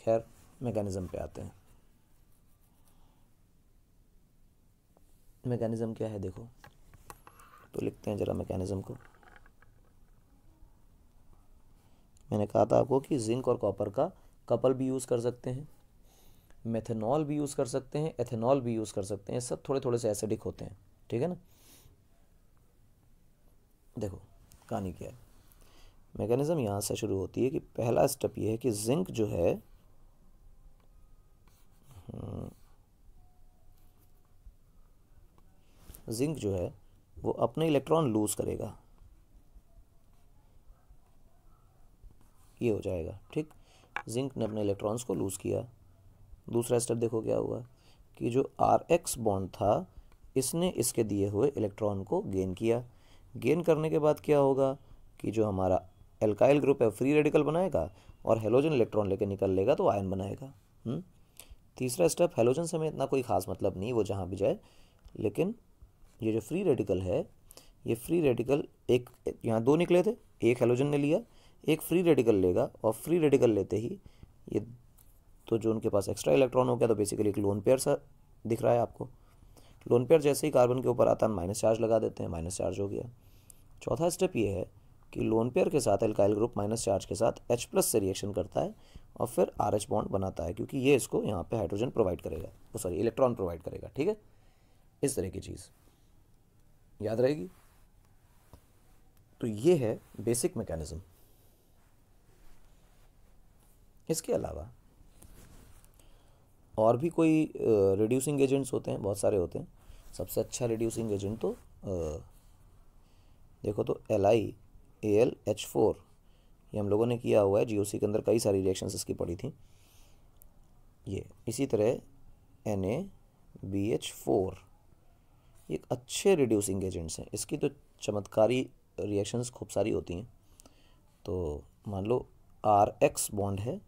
खैर मैकेनिज़्म पे आते हैं मैकेनिज़्म क्या है देखो तो लिखते हैं ज़रा मैकेनिज़्म को मैंने कहा था आपको कि जिंक और कॉपर का कपल भी यूज़ कर सकते हैं मेथनॉल भी यूज़ कर सकते हैं एथेनॉल भी यूज़ कर सकते हैं सब थोड़े थोड़े से एसिडिक होते हैं ठीक है ना देखो कहानी क्या है मैकेनिज़्म यहाँ से शुरू होती है कि पहला स्टेप ये है कि जिंक जो है जिंक जो है वो अपने इलेक्ट्रॉन लूज़ करेगा ये हो जाएगा ठीक जिंक ने अपने इलेक्ट्रॉन्स को लूज़ किया दूसरा स्टेप देखो क्या हुआ कि जो आर एक्स बॉन्ड था इसने इसके दिए हुए इलेक्ट्रॉन को गेन किया गेन करने के बाद क्या होगा कि जो हमारा एल्काइल ग्रुप है फ्री रेडिकल बनाएगा और हेलोजन इलेक्ट्रॉन लेके निकल लेगा तो आयन बनाएगा हुँ? हम्म? तीसरा स्टेप हेलोजन से हमें इतना कोई ख़ास मतलब नहीं वो जहाँ भी जाए लेकिन ये जो फ्री रेडिकल है ये फ्री रेडिकल एक यहाँ दो निकले थे एक हेलोजन ने लिया एक फ्री रेडिकल लेगा और फ्री रेडिकल लेते ही ये तो जो उनके पास एक्स्ट्रा इलेक्ट्रॉन हो गया तो बेसिकली एक लोन पेयर सा दिख रहा है आपको लोन पेयर जैसे ही कार्बन के ऊपर आता है माइनस चार्ज लगा देते हैं माइनस चार्ज हो गया चौथा स्टेप ये है कि लोन पेयर के साथ एल्काइल ग्रुप माइनस चार्ज के साथ एच प्लस से रिएक्शन करता है और फिर आर एच बॉन्ड बनाता है क्योंकि ये इसको यहाँ पे हाइड्रोजन प्रोवाइड करेगा वो सॉरी इलेक्ट्रॉन प्रोवाइड करेगा ठीक है इस तरह की चीज़ याद रहेगी तो ये है बेसिक मैकेनिज़्म इसके अलावा और भी कोई रिड्यूसिंग एजेंट्स होते हैं बहुत सारे होते हैं सबसे अच्छा रिड्यूसिंग एजेंट तो देखो तो L I A L H four ये हम लोगों ने किया हुआ है जी के अंदर कई सारी रिएक्शंस इसकी पड़ी थी ये इसी तरह N A B H four ये अच्छे रिड्यूसिंग एजेंट्स हैं इसकी तो चमत्कारी रिएक्शंस खूब सारी होती हैं तो मान लो आर एक्स बॉन्ड है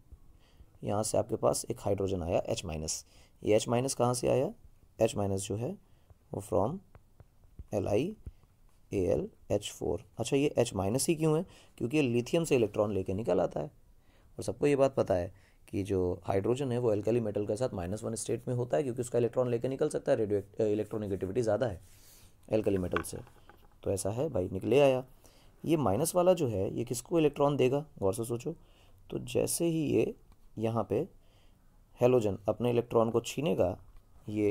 यहाँ से आपके पास एक हाइड्रोजन आया एच माइनस ये एच माइनस कहाँ से आया एच माइनस जो है वो from L I A L H four अच्छा ये एच माइनस ही क्यों है क्योंकि ये लिथियम से इलेक्ट्रॉन लेके निकल आता है और सबको ये बात पता है कि जो हाइड्रोजन है वो एल्कली मेटल के साथ माइनस वन स्टेट में होता है क्योंकि उसका इलेक्ट्रॉन लेके निकल सकता है रेडियो इलेक्ट्रोनेगेटिविटी ज़्यादा है एल्कली मेटल से तो ऐसा है भाई निकले आया ये माइनस वाला जो है ये किसको इलेक्ट्रॉन देगा गौर से सोचो तो जैसे ही ये यहाँ पे हेलोजन अपने इलेक्ट्रॉन को छीनेगा ये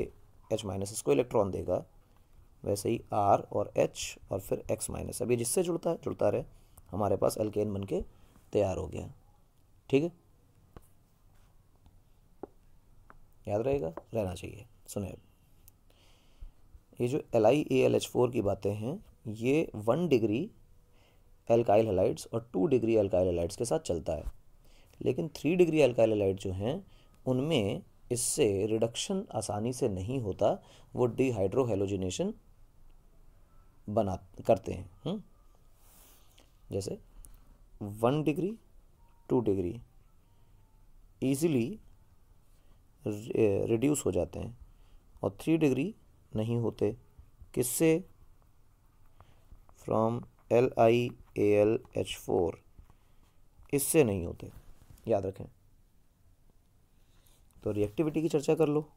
एच माइनस इसको इलेक्ट्रॉन देगा वैसे ही आर और एच और फिर एक्स माइनस अब ये जिससे जुड़ता है जुड़ता रहे हमारे पास एल्केन बन के तैयार हो गया ठीक है याद रहेगा रहना चाहिए सुने ये जो L I A L H four की बातें हैं ये वन डिग्री एल्काइल हेलाइट्स और टू डिग्री एल्काइल हेलाइट्स के साथ चलता है लेकिन थ्री डिग्री अल्कालाइट जो हैं उनमें इससे रिडक्शन आसानी से नहीं होता वो डिहाइड्रोहेलोजिनेशन बना करते हैं हुँ? हम्म? जैसे one degree two degree easily reduce हो जाते हैं और थ्री डिग्री नहीं होते किससे from L I A L H four इससे नहीं होते याद रखें तो रिएक्टिविटी की चर्चा कर लो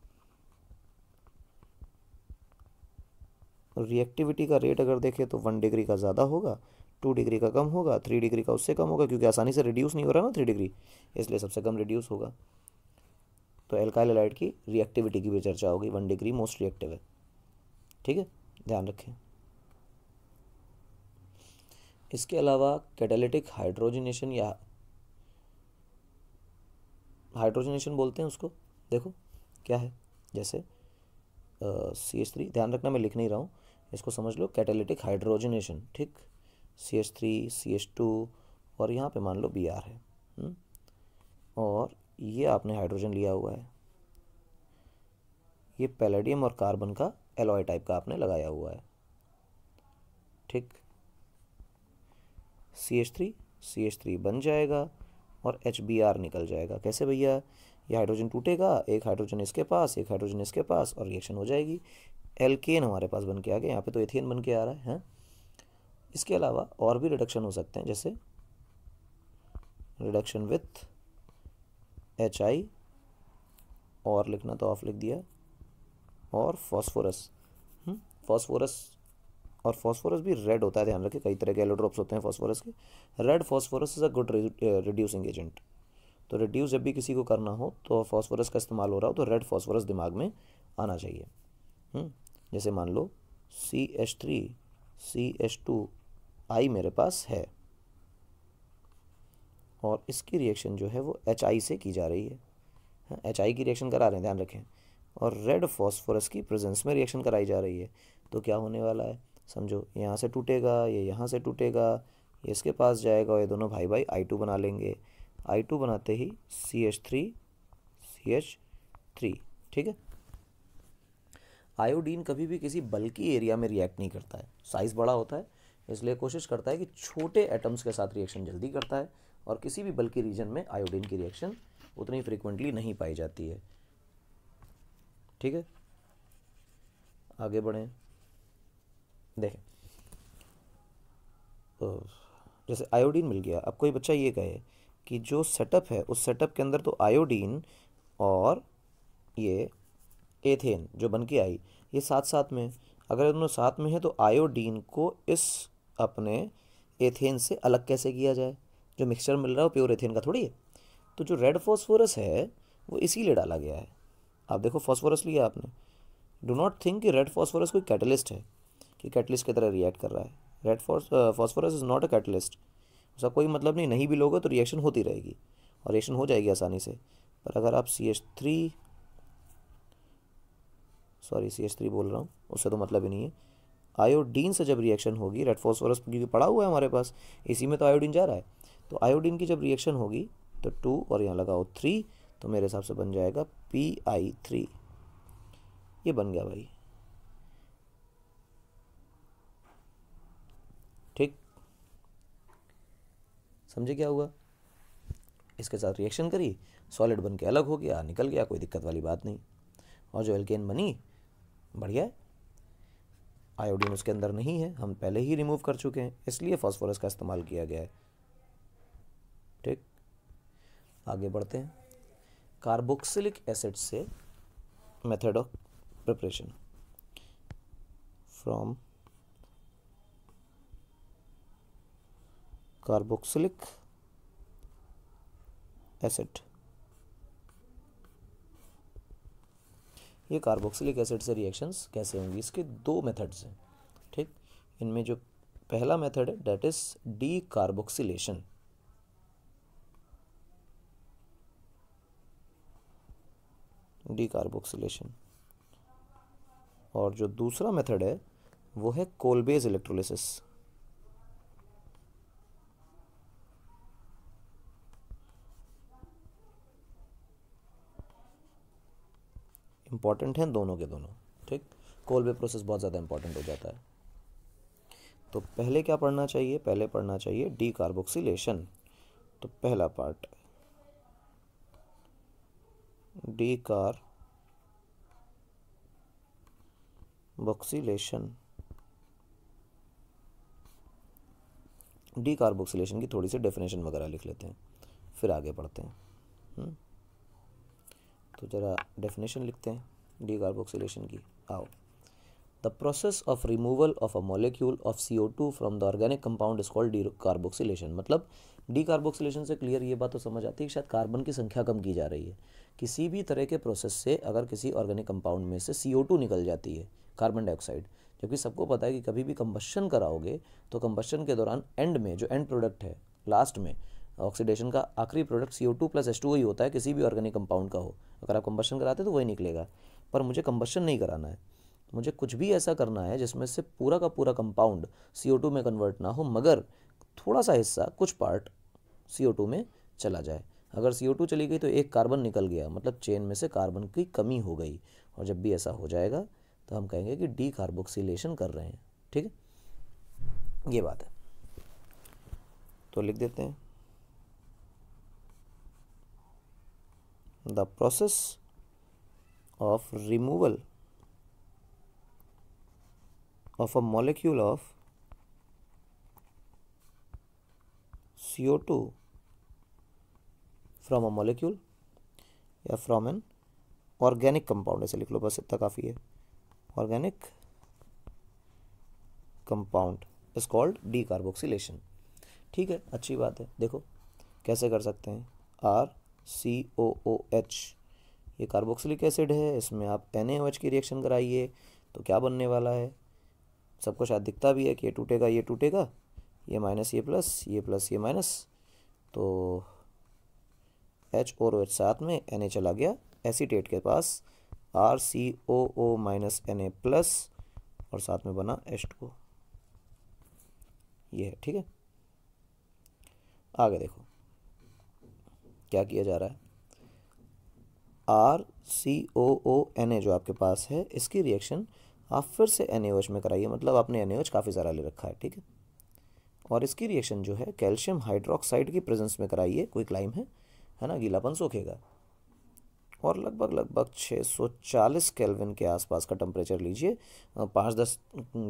रिएक्टिविटी का रेट अगर देखें तो वन डिग्री का ज़्यादा होगा टू डिग्री का कम होगा थ्री डिग्री का उससे कम होगा क्योंकि आसानी से रिड्यूस नहीं हो रहा ना थ्री डिग्री इसलिए सबसे कम रिड्यूस होगा तो एल्काइल एलाइड की रिएक्टिविटी की भी चर्चा होगी वन डिग्री मोस्ट रिएक्टिव है ठीक है ध्यान रखें इसके अलावा कैटेलिटिक हाइड्रोजनेशन या हाइड्रोजनेशन बोलते हैं उसको देखो क्या है जैसे सी एच थ्री ध्यान रखना मैं लिख नहीं रहा हूँ इसको समझ लो कैटेलिटिक हाइड्रोजनेशन ठीक C H three C H two और यहाँ पे मान लो बी आर है हुँ? हम्म? और ये आपने हाइड्रोजन लिया हुआ है ये पैलेडियम और कार्बन का एलॉय टाइप का आपने लगाया हुआ है ठीक C H three C H three बन जाएगा और एच बी आर निकल जाएगा कैसे भैया ये हाइड्रोजन टूटेगा एक हाइड्रोजन इसके पास एक हाइड्रोजन इसके पास और रिएक्शन हो जाएगी एल्केन हमारे पास बन के आ गया यहाँ पे तो एथेन बन के आ रहा है हैं हाँ। इसके अलावा और भी रिडक्शन हो सकते हैं जैसे रिडक्शन विथ एच आई और लिखना तो ऑफ लिख दिया और फॉस्फोरस हम्म, फॉस्फोरस और फॉस्फोरस भी रेड होता है ध्यान रखें कई तरह के एलोड्रॉप्स होते हैं फॉस्फोरस के red phosphorus is a good reducing agent तो रिड्यूस जब भी किसी को करना हो तो फॉस्फोरस का इस्तेमाल हो रहा हो तो रेड फॉस्फोरस दिमाग में आना चाहिए हुँ? हम्म, जैसे मान लो C H three C H two I मेरे पास है और इसकी रिएक्शन जो है वो एच आई से की जा रही है एच हाँ, आई की रिएक्शन करा रहे हैं ध्यान रखें और रेड फॉस्फोरस की प्रेजेंस में रिएक्शन कराई जा रही है तो क्या होने वाला है समझो यहाँ से टूटेगा ये यहाँ से टूटेगा ये इसके पास जाएगा और ये दोनों भाई भाई आई टू बना लेंगे आई टू बनाते ही C H three C H three ठीक है आयोडीन कभी भी किसी बल्कि एरिया में रिएक्ट नहीं करता है साइज़ बड़ा होता है इसलिए कोशिश करता है कि छोटे एटम्स के साथ रिएक्शन जल्दी करता है और किसी भी बल्कि रीजन में आयोडीन की रिएक्शन उतनी फ्रिक्वेंटली नहीं पाई जाती है ठीक है आगे बढ़ें देखें तो जैसे आयोडीन मिल गया अब कोई बच्चा ये कहे कि जो सेटअप है उस सेटअप के अंदर तो आयोडीन और ये एथेन जो बन के आई ये साथ साथ में अगर दोनों साथ में है तो आयोडीन को इस अपने एथेन से अलग कैसे किया जाए जो मिक्सचर मिल रहा है वो प्योर एथेन का थोड़ी है तो जो रेड फॉस्फोरस है वो इसीलिए डाला गया है आप देखो फॉस्फोरस लिया आपने डो नॉट थिंक कि रेड फॉस्फोरस कोई कैटलिस्ट है कि कैटलिस्ट की तरह रिएक्ट कर रहा है red phosphorus is not a catalyst उसका कोई मतलब नहीं नहीं भी लोगे तो रिएक्शन होती रहेगी और रिएक्शन हो जाएगी आसानी से पर अगर आप C H three sorry C H three बोल रहा हूँ उससे तो मतलब ही नहीं है आयोडीन से जब रिएक्शन होगी रेड फॉस्फोरस क्योंकि पड़ा हुआ है हमारे पास इसी में तो आयोडीन जा रहा है तो आयोडीन की जब रिएक्शन होगी तो टू और यहाँ लगाओ थ्री तो मेरे हिसाब से बन जाएगा पी आई थ्री ये बन गया भाई समझे क्या हुआ इसके साथ रिएक्शन करी सॉलिड बन के अलग हो गया निकल गया कोई दिक्कत वाली बात नहीं और जो एल्केन बनी बढ़िया आयोडीन उसके अंदर नहीं है हम पहले ही रिमूव कर चुके हैं इसलिए फॉस्फोरस का इस्तेमाल किया गया है ठीक आगे बढ़ते हैं कार्बोक्सिलिक एसिड से method of preparation from carboxylic acid ये कार्बोक्सिलिक एसिड से रिएक्शंस कैसे होंगी इसके दो मेथड्स हैं ठीक इनमें जो पहला मेथड है that is decarboxylation decarboxylation और जो दूसरा मेथड है वो है कोलबेज इलेक्ट्रोलिसिस इंपॉर्टेंट हैं दोनों के दोनों ठीक वे प्रोसेस बहुत ज़्यादा इंपॉर्टेंट हो जाता है तो पहले क्या पढ़ना चाहिए पहले पढ़ना चाहिए डी कार्बोक्सीलेशन तो पहला part decarboxylation decarboxylation की थोड़ी सी डेफिनेशन वगैरह लिख लेते हैं फिर आगे पढ़ते हैं हुँ? हम्म? तो ज़रा डेफिनेशन लिखते हैं डी डीकार्बोक्सिलेशन की आओ the process of removal of a molecule of C O two from the organic compound is called decarboxylation मतलब डी डीकार्बोक्सिलेशन से क्लियर ये बात तो समझ आती है कि शायद कार्बन की संख्या कम की जा रही है किसी भी तरह के प्रोसेस से अगर किसी ऑर्गेनिक कंपाउंड में से सी ओ टू निकल जाती है कार्बन डाइऑक्साइड जबकि सबको पता है कि कभी भी कंबशन कराओगे तो कंबशन के दौरान एंड में जो एंड प्रोडक्ट है लास्ट में ऑक्सीडेशन का आखिरी product C O two plus S two ही होता है किसी भी ऑर्गेनिक कंपाउंड का हो अगर आप कंबशन कराते तो वही निकलेगा पर मुझे कंबशन नहीं कराना है मुझे कुछ भी ऐसा करना है जिसमें से पूरा का पूरा कंपाउंड सी ओ टू में कन्वर्ट ना हो मगर थोड़ा सा हिस्सा कुछ पार्ट सी ओ टू में चला जाए अगर सी ओ टू चली गई तो एक कार्बन निकल गया मतलब चेन में से कार्बन की कमी हो गई और जब भी ऐसा हो जाएगा तो हम कहेंगे कि डी कार्बोक्सीलेशन कर रहे हैं ठीक है ये बात है तो लिख देते हैं the process of removal of a molecule of CO2 from a molecule या from an organic compound ऐसे लिख लो बस इतना काफ़ी है organic compound is called decarboxylation ठीक है अच्छी बात है देखो कैसे कर सकते हैं R C O O H ये कार्बोक्सिलिक एसिड है इसमें आप एन ए की रिएक्शन कराइए तो क्या बनने वाला है सबको शायद दिखता भी है कि ये टूटेगा ये टूटेगा ये माइनस ये प्लस ये प्लस ये माइनस तो एच और ओ एच साथ में एन ए चला गया एसीटेट के पास R C O O minus N A plus और साथ में बना एच टू ये है ठीक है आगे देखो क्या किया जा रहा है are C O O N ए जो आपके पास है इसकी रिएक्शन आप फिर से एन में कराइए मतलब आपने एन काफ़ी ज़्यादा ले रखा है ठीक है और इसकी रिएक्शन जो है कैल्शियम हाइड्रोक्साइड की प्रेजेंस में कराइए क्विक लाइम है है ना गीलापन सोखेगा और लगभग लगभग 640 केल्विन के आसपास का टेम्परेचर लीजिए पाँच दस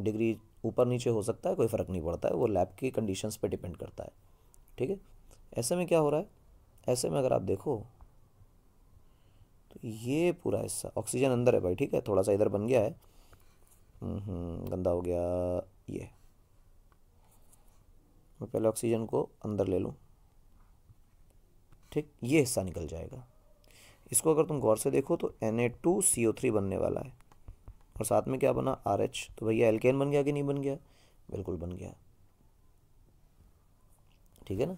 डिग्री ऊपर नीचे हो सकता है कोई फ़र्क नहीं पड़ता है वो लैब की कंडीशंस पे डिपेंड करता है ठीक है ऐसे में क्या हो रहा है ऐसे में अगर आप देखो तो ये पूरा हिस्सा ऑक्सीजन अंदर है भाई ठीक है थोड़ा सा इधर बन गया है हम्म, गंदा हो गया ये मैं पहले ऑक्सीजन को अंदर ले लूँ ठीक ये हिस्सा निकल जाएगा इसको अगर तुम गौर से देखो तो Na2CO3 बनने वाला है और साथ में क्या बना आर एच तो भैया एल्केन बन गया कि नहीं बन गया बिल्कुल बन गया ठीक है ना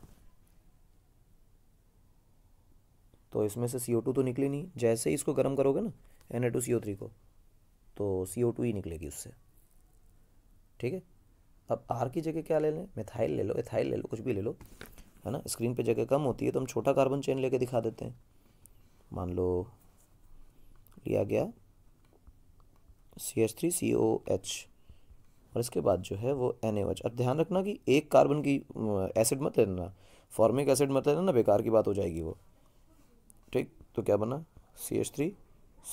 तो इसमें से सी ओ टू तो निकली नहीं जैसे ही इसको गर्म करोगे ना N A two C O three को तो सी ओ टू ही निकलेगी उससे ठीक है अब आर की जगह क्या ले लें मिथाइल ले लो एथाइल ले लो कुछ भी ले लो है ना स्क्रीन पे जगह कम होती है तो हम छोटा कार्बन चेन लेके दिखा देते हैं मान लो लिया गया C H three C O H और इसके बाद जो है वो एन एच अब ध्यान रखना कि एक कार्बन की एसिड मत लेना फॉर्मिक एसिड मत लेना ना बेकार की बात हो जाएगी वो ठीक तो क्या बना C H three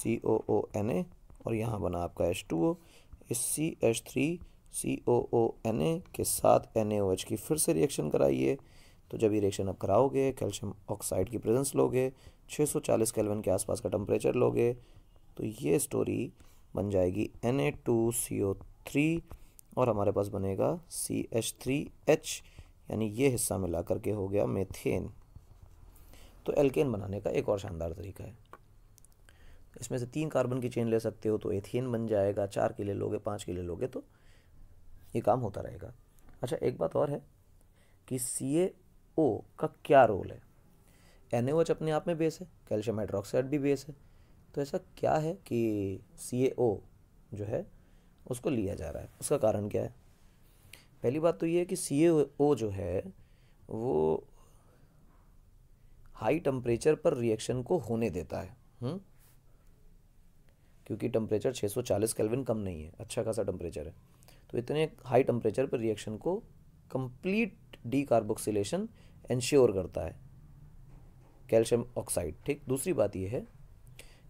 C O O N A और यहाँ बना आपका एच टू ओ इस C H three C O O N A के साथ एन ए ओ एच की फिर से रिएक्शन कराइए तो जब ये रिएक्शन आप कराओगे कैल्शियम ऑक्साइड की प्रेजेंस लोगे 640 केल्विन के आसपास का टेम्परेचर लोगे तो ये स्टोरी बन जाएगी N A two C O three और हमारे पास बनेगा सी एच थ्री एच यानी ये हिस्सा मिला करके हो गया मेथेन तो एल्केन बनाने का एक और शानदार तरीका है इसमें से तीन कार्बन की चेन ले सकते हो तो एथियन बन जाएगा चार के ले लोगे पाँच के ले लोगे तो ये काम होता रहेगा अच्छा एक बात और है कि सी का क्या रोल है एन अपने आप में बेस है कैल्शियम हाइड्रोक्साइड भी बेस है तो ऐसा क्या है कि सी जो है उसको लिया जा रहा है उसका कारण क्या है पहली बात तो ये है कि सी जो है वो हाई टेम्परेचर पर रिएक्शन को होने देता है हुँ? हम्म? क्योंकि टेम्परेचर 640 केल्विन कम नहीं है अच्छा खासा टेम्परेचर है तो इतने हाई टेम्परेचर पर रिएक्शन को कंप्लीट डीकार्बोक्सिलेशन एंश्योर करता है कैल्शियम ऑक्साइड ठीक दूसरी बात यह है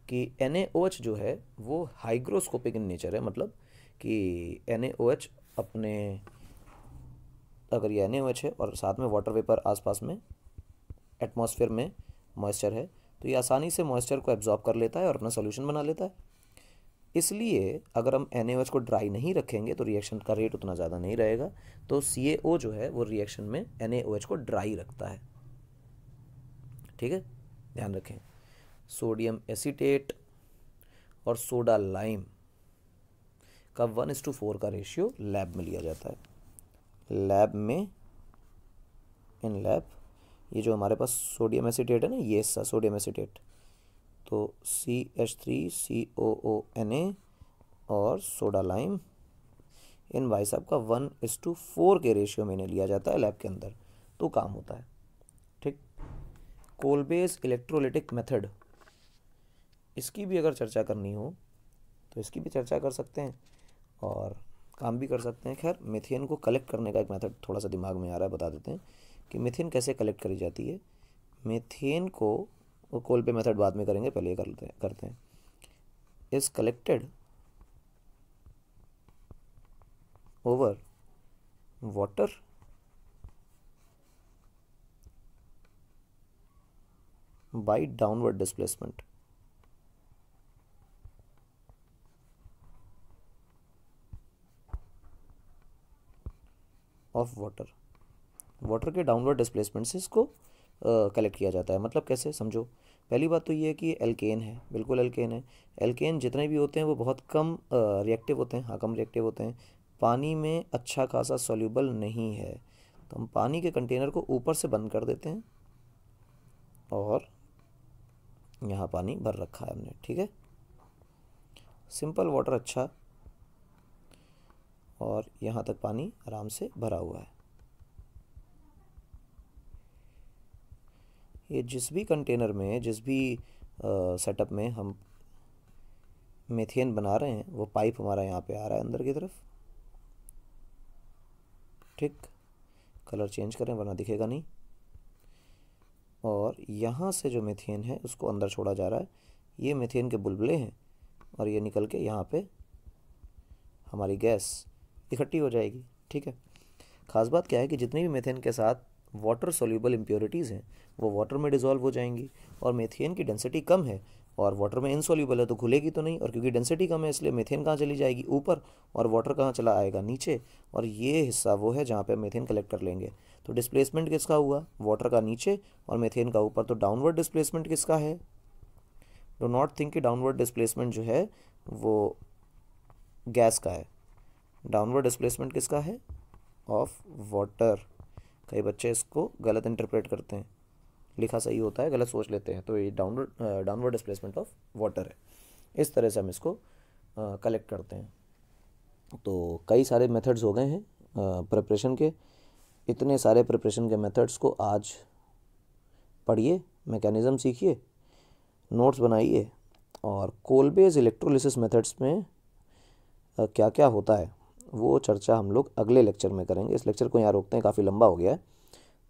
कि एन जो है वो हाइग्रोस्कोपिक इन नेचर है मतलब कि एन अपने अगर ये एन है और साथ में वाटर वेपर आसपास में एटमॉस्फेयर में मॉइस्चर है तो ये आसानी से मॉइस्चर को एब्जॉर्ब कर लेता है और अपना सोल्यूशन बना लेता है इसलिए अगर हम एन को ड्राई नहीं रखेंगे तो रिएक्शन का रेट उतना ज़्यादा नहीं रहेगा तो सी जो है वो रिएक्शन में एन को ड्राई रखता है ठीक है ध्यान रखें सोडियम एसीटेट और सोडा लाइम का वन इज टू फोर का रेशियो लैब में लिया जाता है लैब में इन लैब ये जो हमारे पास सोडियम एसीटेट है ना ये सा सोडियम एसीटेट तो C H three C O O N A और सोडा लाइम इन भाई साहब का वन इस टू फोर के रेशियो में इन्हें लिया जाता है लैब के अंदर तो काम होता है ठीक कोलबेस इलेक्ट्रोलिटिक मेथड इसकी भी अगर चर्चा करनी हो तो इसकी भी चर्चा कर सकते हैं और काम भी कर सकते हैं खैर मिथेन को कलेक्ट करने का एक मेथड थोड़ा सा दिमाग में आ रहा है बता देते हैं कि मिथेन कैसे कलेक्ट करी जाती है मिथेन को वो कोल पे मेथड बाद में करेंगे पहले ये करते हैं करते हैं is collected over water by downward displacement of water water के डाउनवर्ड डिस्प्लेसमेंट से इसको कलेक्ट किया जाता है मतलब कैसे समझो पहली बात तो ये है कि एल्केन है बिल्कुल एल्केन है एल्केन जितने भी होते हैं वो बहुत कम रिएक्टिव होते हैं हाँ कम रिएक्टिव होते हैं पानी में अच्छा खासा सोल्यूबल नहीं है तो हम पानी के कंटेनर को ऊपर से बंद कर देते हैं और यहाँ पानी भर रखा है हमने ठीक है सिंपल वाटर अच्छा और यहाँ तक पानी आराम से भरा हुआ है ये जिस भी कंटेनर में जिस भी सेटअप में हम मेथेन बना रहे हैं वो पाइप हमारा यहाँ पे आ रहा है अंदर की तरफ ठीक कलर चेंज करें वरना दिखेगा नहीं और यहाँ से जो मेथेन है उसको अंदर छोड़ा जा रहा है ये मेथेन के बुलबुले हैं और ये निकल के यहाँ पे हमारी गैस इकट्ठी हो जाएगी ठीक है खास बात क्या है कि जितनी भी मेथेन के साथ वाटर सोल्यूबल इम्प्योरिटीज़ हैं वो वाटर में डिज़ोल्व हो जाएंगी और मेथेन की डेंसिटी कम है और वाटर में इनसोल्यूबल है तो घुलेगी तो नहीं और क्योंकि डेंसिटी कम है इसलिए मेथेन कहाँ चली जाएगी ऊपर और वाटर कहाँ चला आएगा नीचे और ये हिस्सा वो है जहाँ पे मेथेन कलेक्ट कर लेंगे तो डिस्प्लेसमेंट किसका हुआ वाटर का नीचे और मेथेन का ऊपर तो डाउनवर्ड डिस्प्लेसमेंट किसका है डो नॉट थिंक कि डाउनवर्ड डिस्प्लेसमेंट जो है वो गैस का है डाउनवर्ड डिस्प्लेसमेंट किसका है ऑफ वाटर कई बच्चे इसको गलत इंटरप्रेट करते हैं लिखा सही होता है गलत सोच लेते हैं तो ये downward downward displacement of water है इस तरह से हम इसको कलेक्ट करते हैं तो कई सारे मेथड्स हो गए हैं प्रिपरेशन के इतने सारे प्रिपरेशन के मेथड्स को आज पढ़िए मैकेनिज़्म सीखिए नोट्स बनाइए और कोलबेज इलेक्ट्रोलिसिस मेथड्स में क्या क्या होता है वो चर्चा हम लोग अगले लेक्चर में करेंगे इस लेक्चर को यहाँ रोकते हैं काफ़ी लंबा हो गया है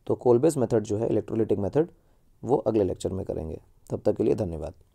तो कोलबेस मेथड जो है इलेक्ट्रोलिटिक मेथड वो अगले लेक्चर में करेंगे तब तक के लिए धन्यवाद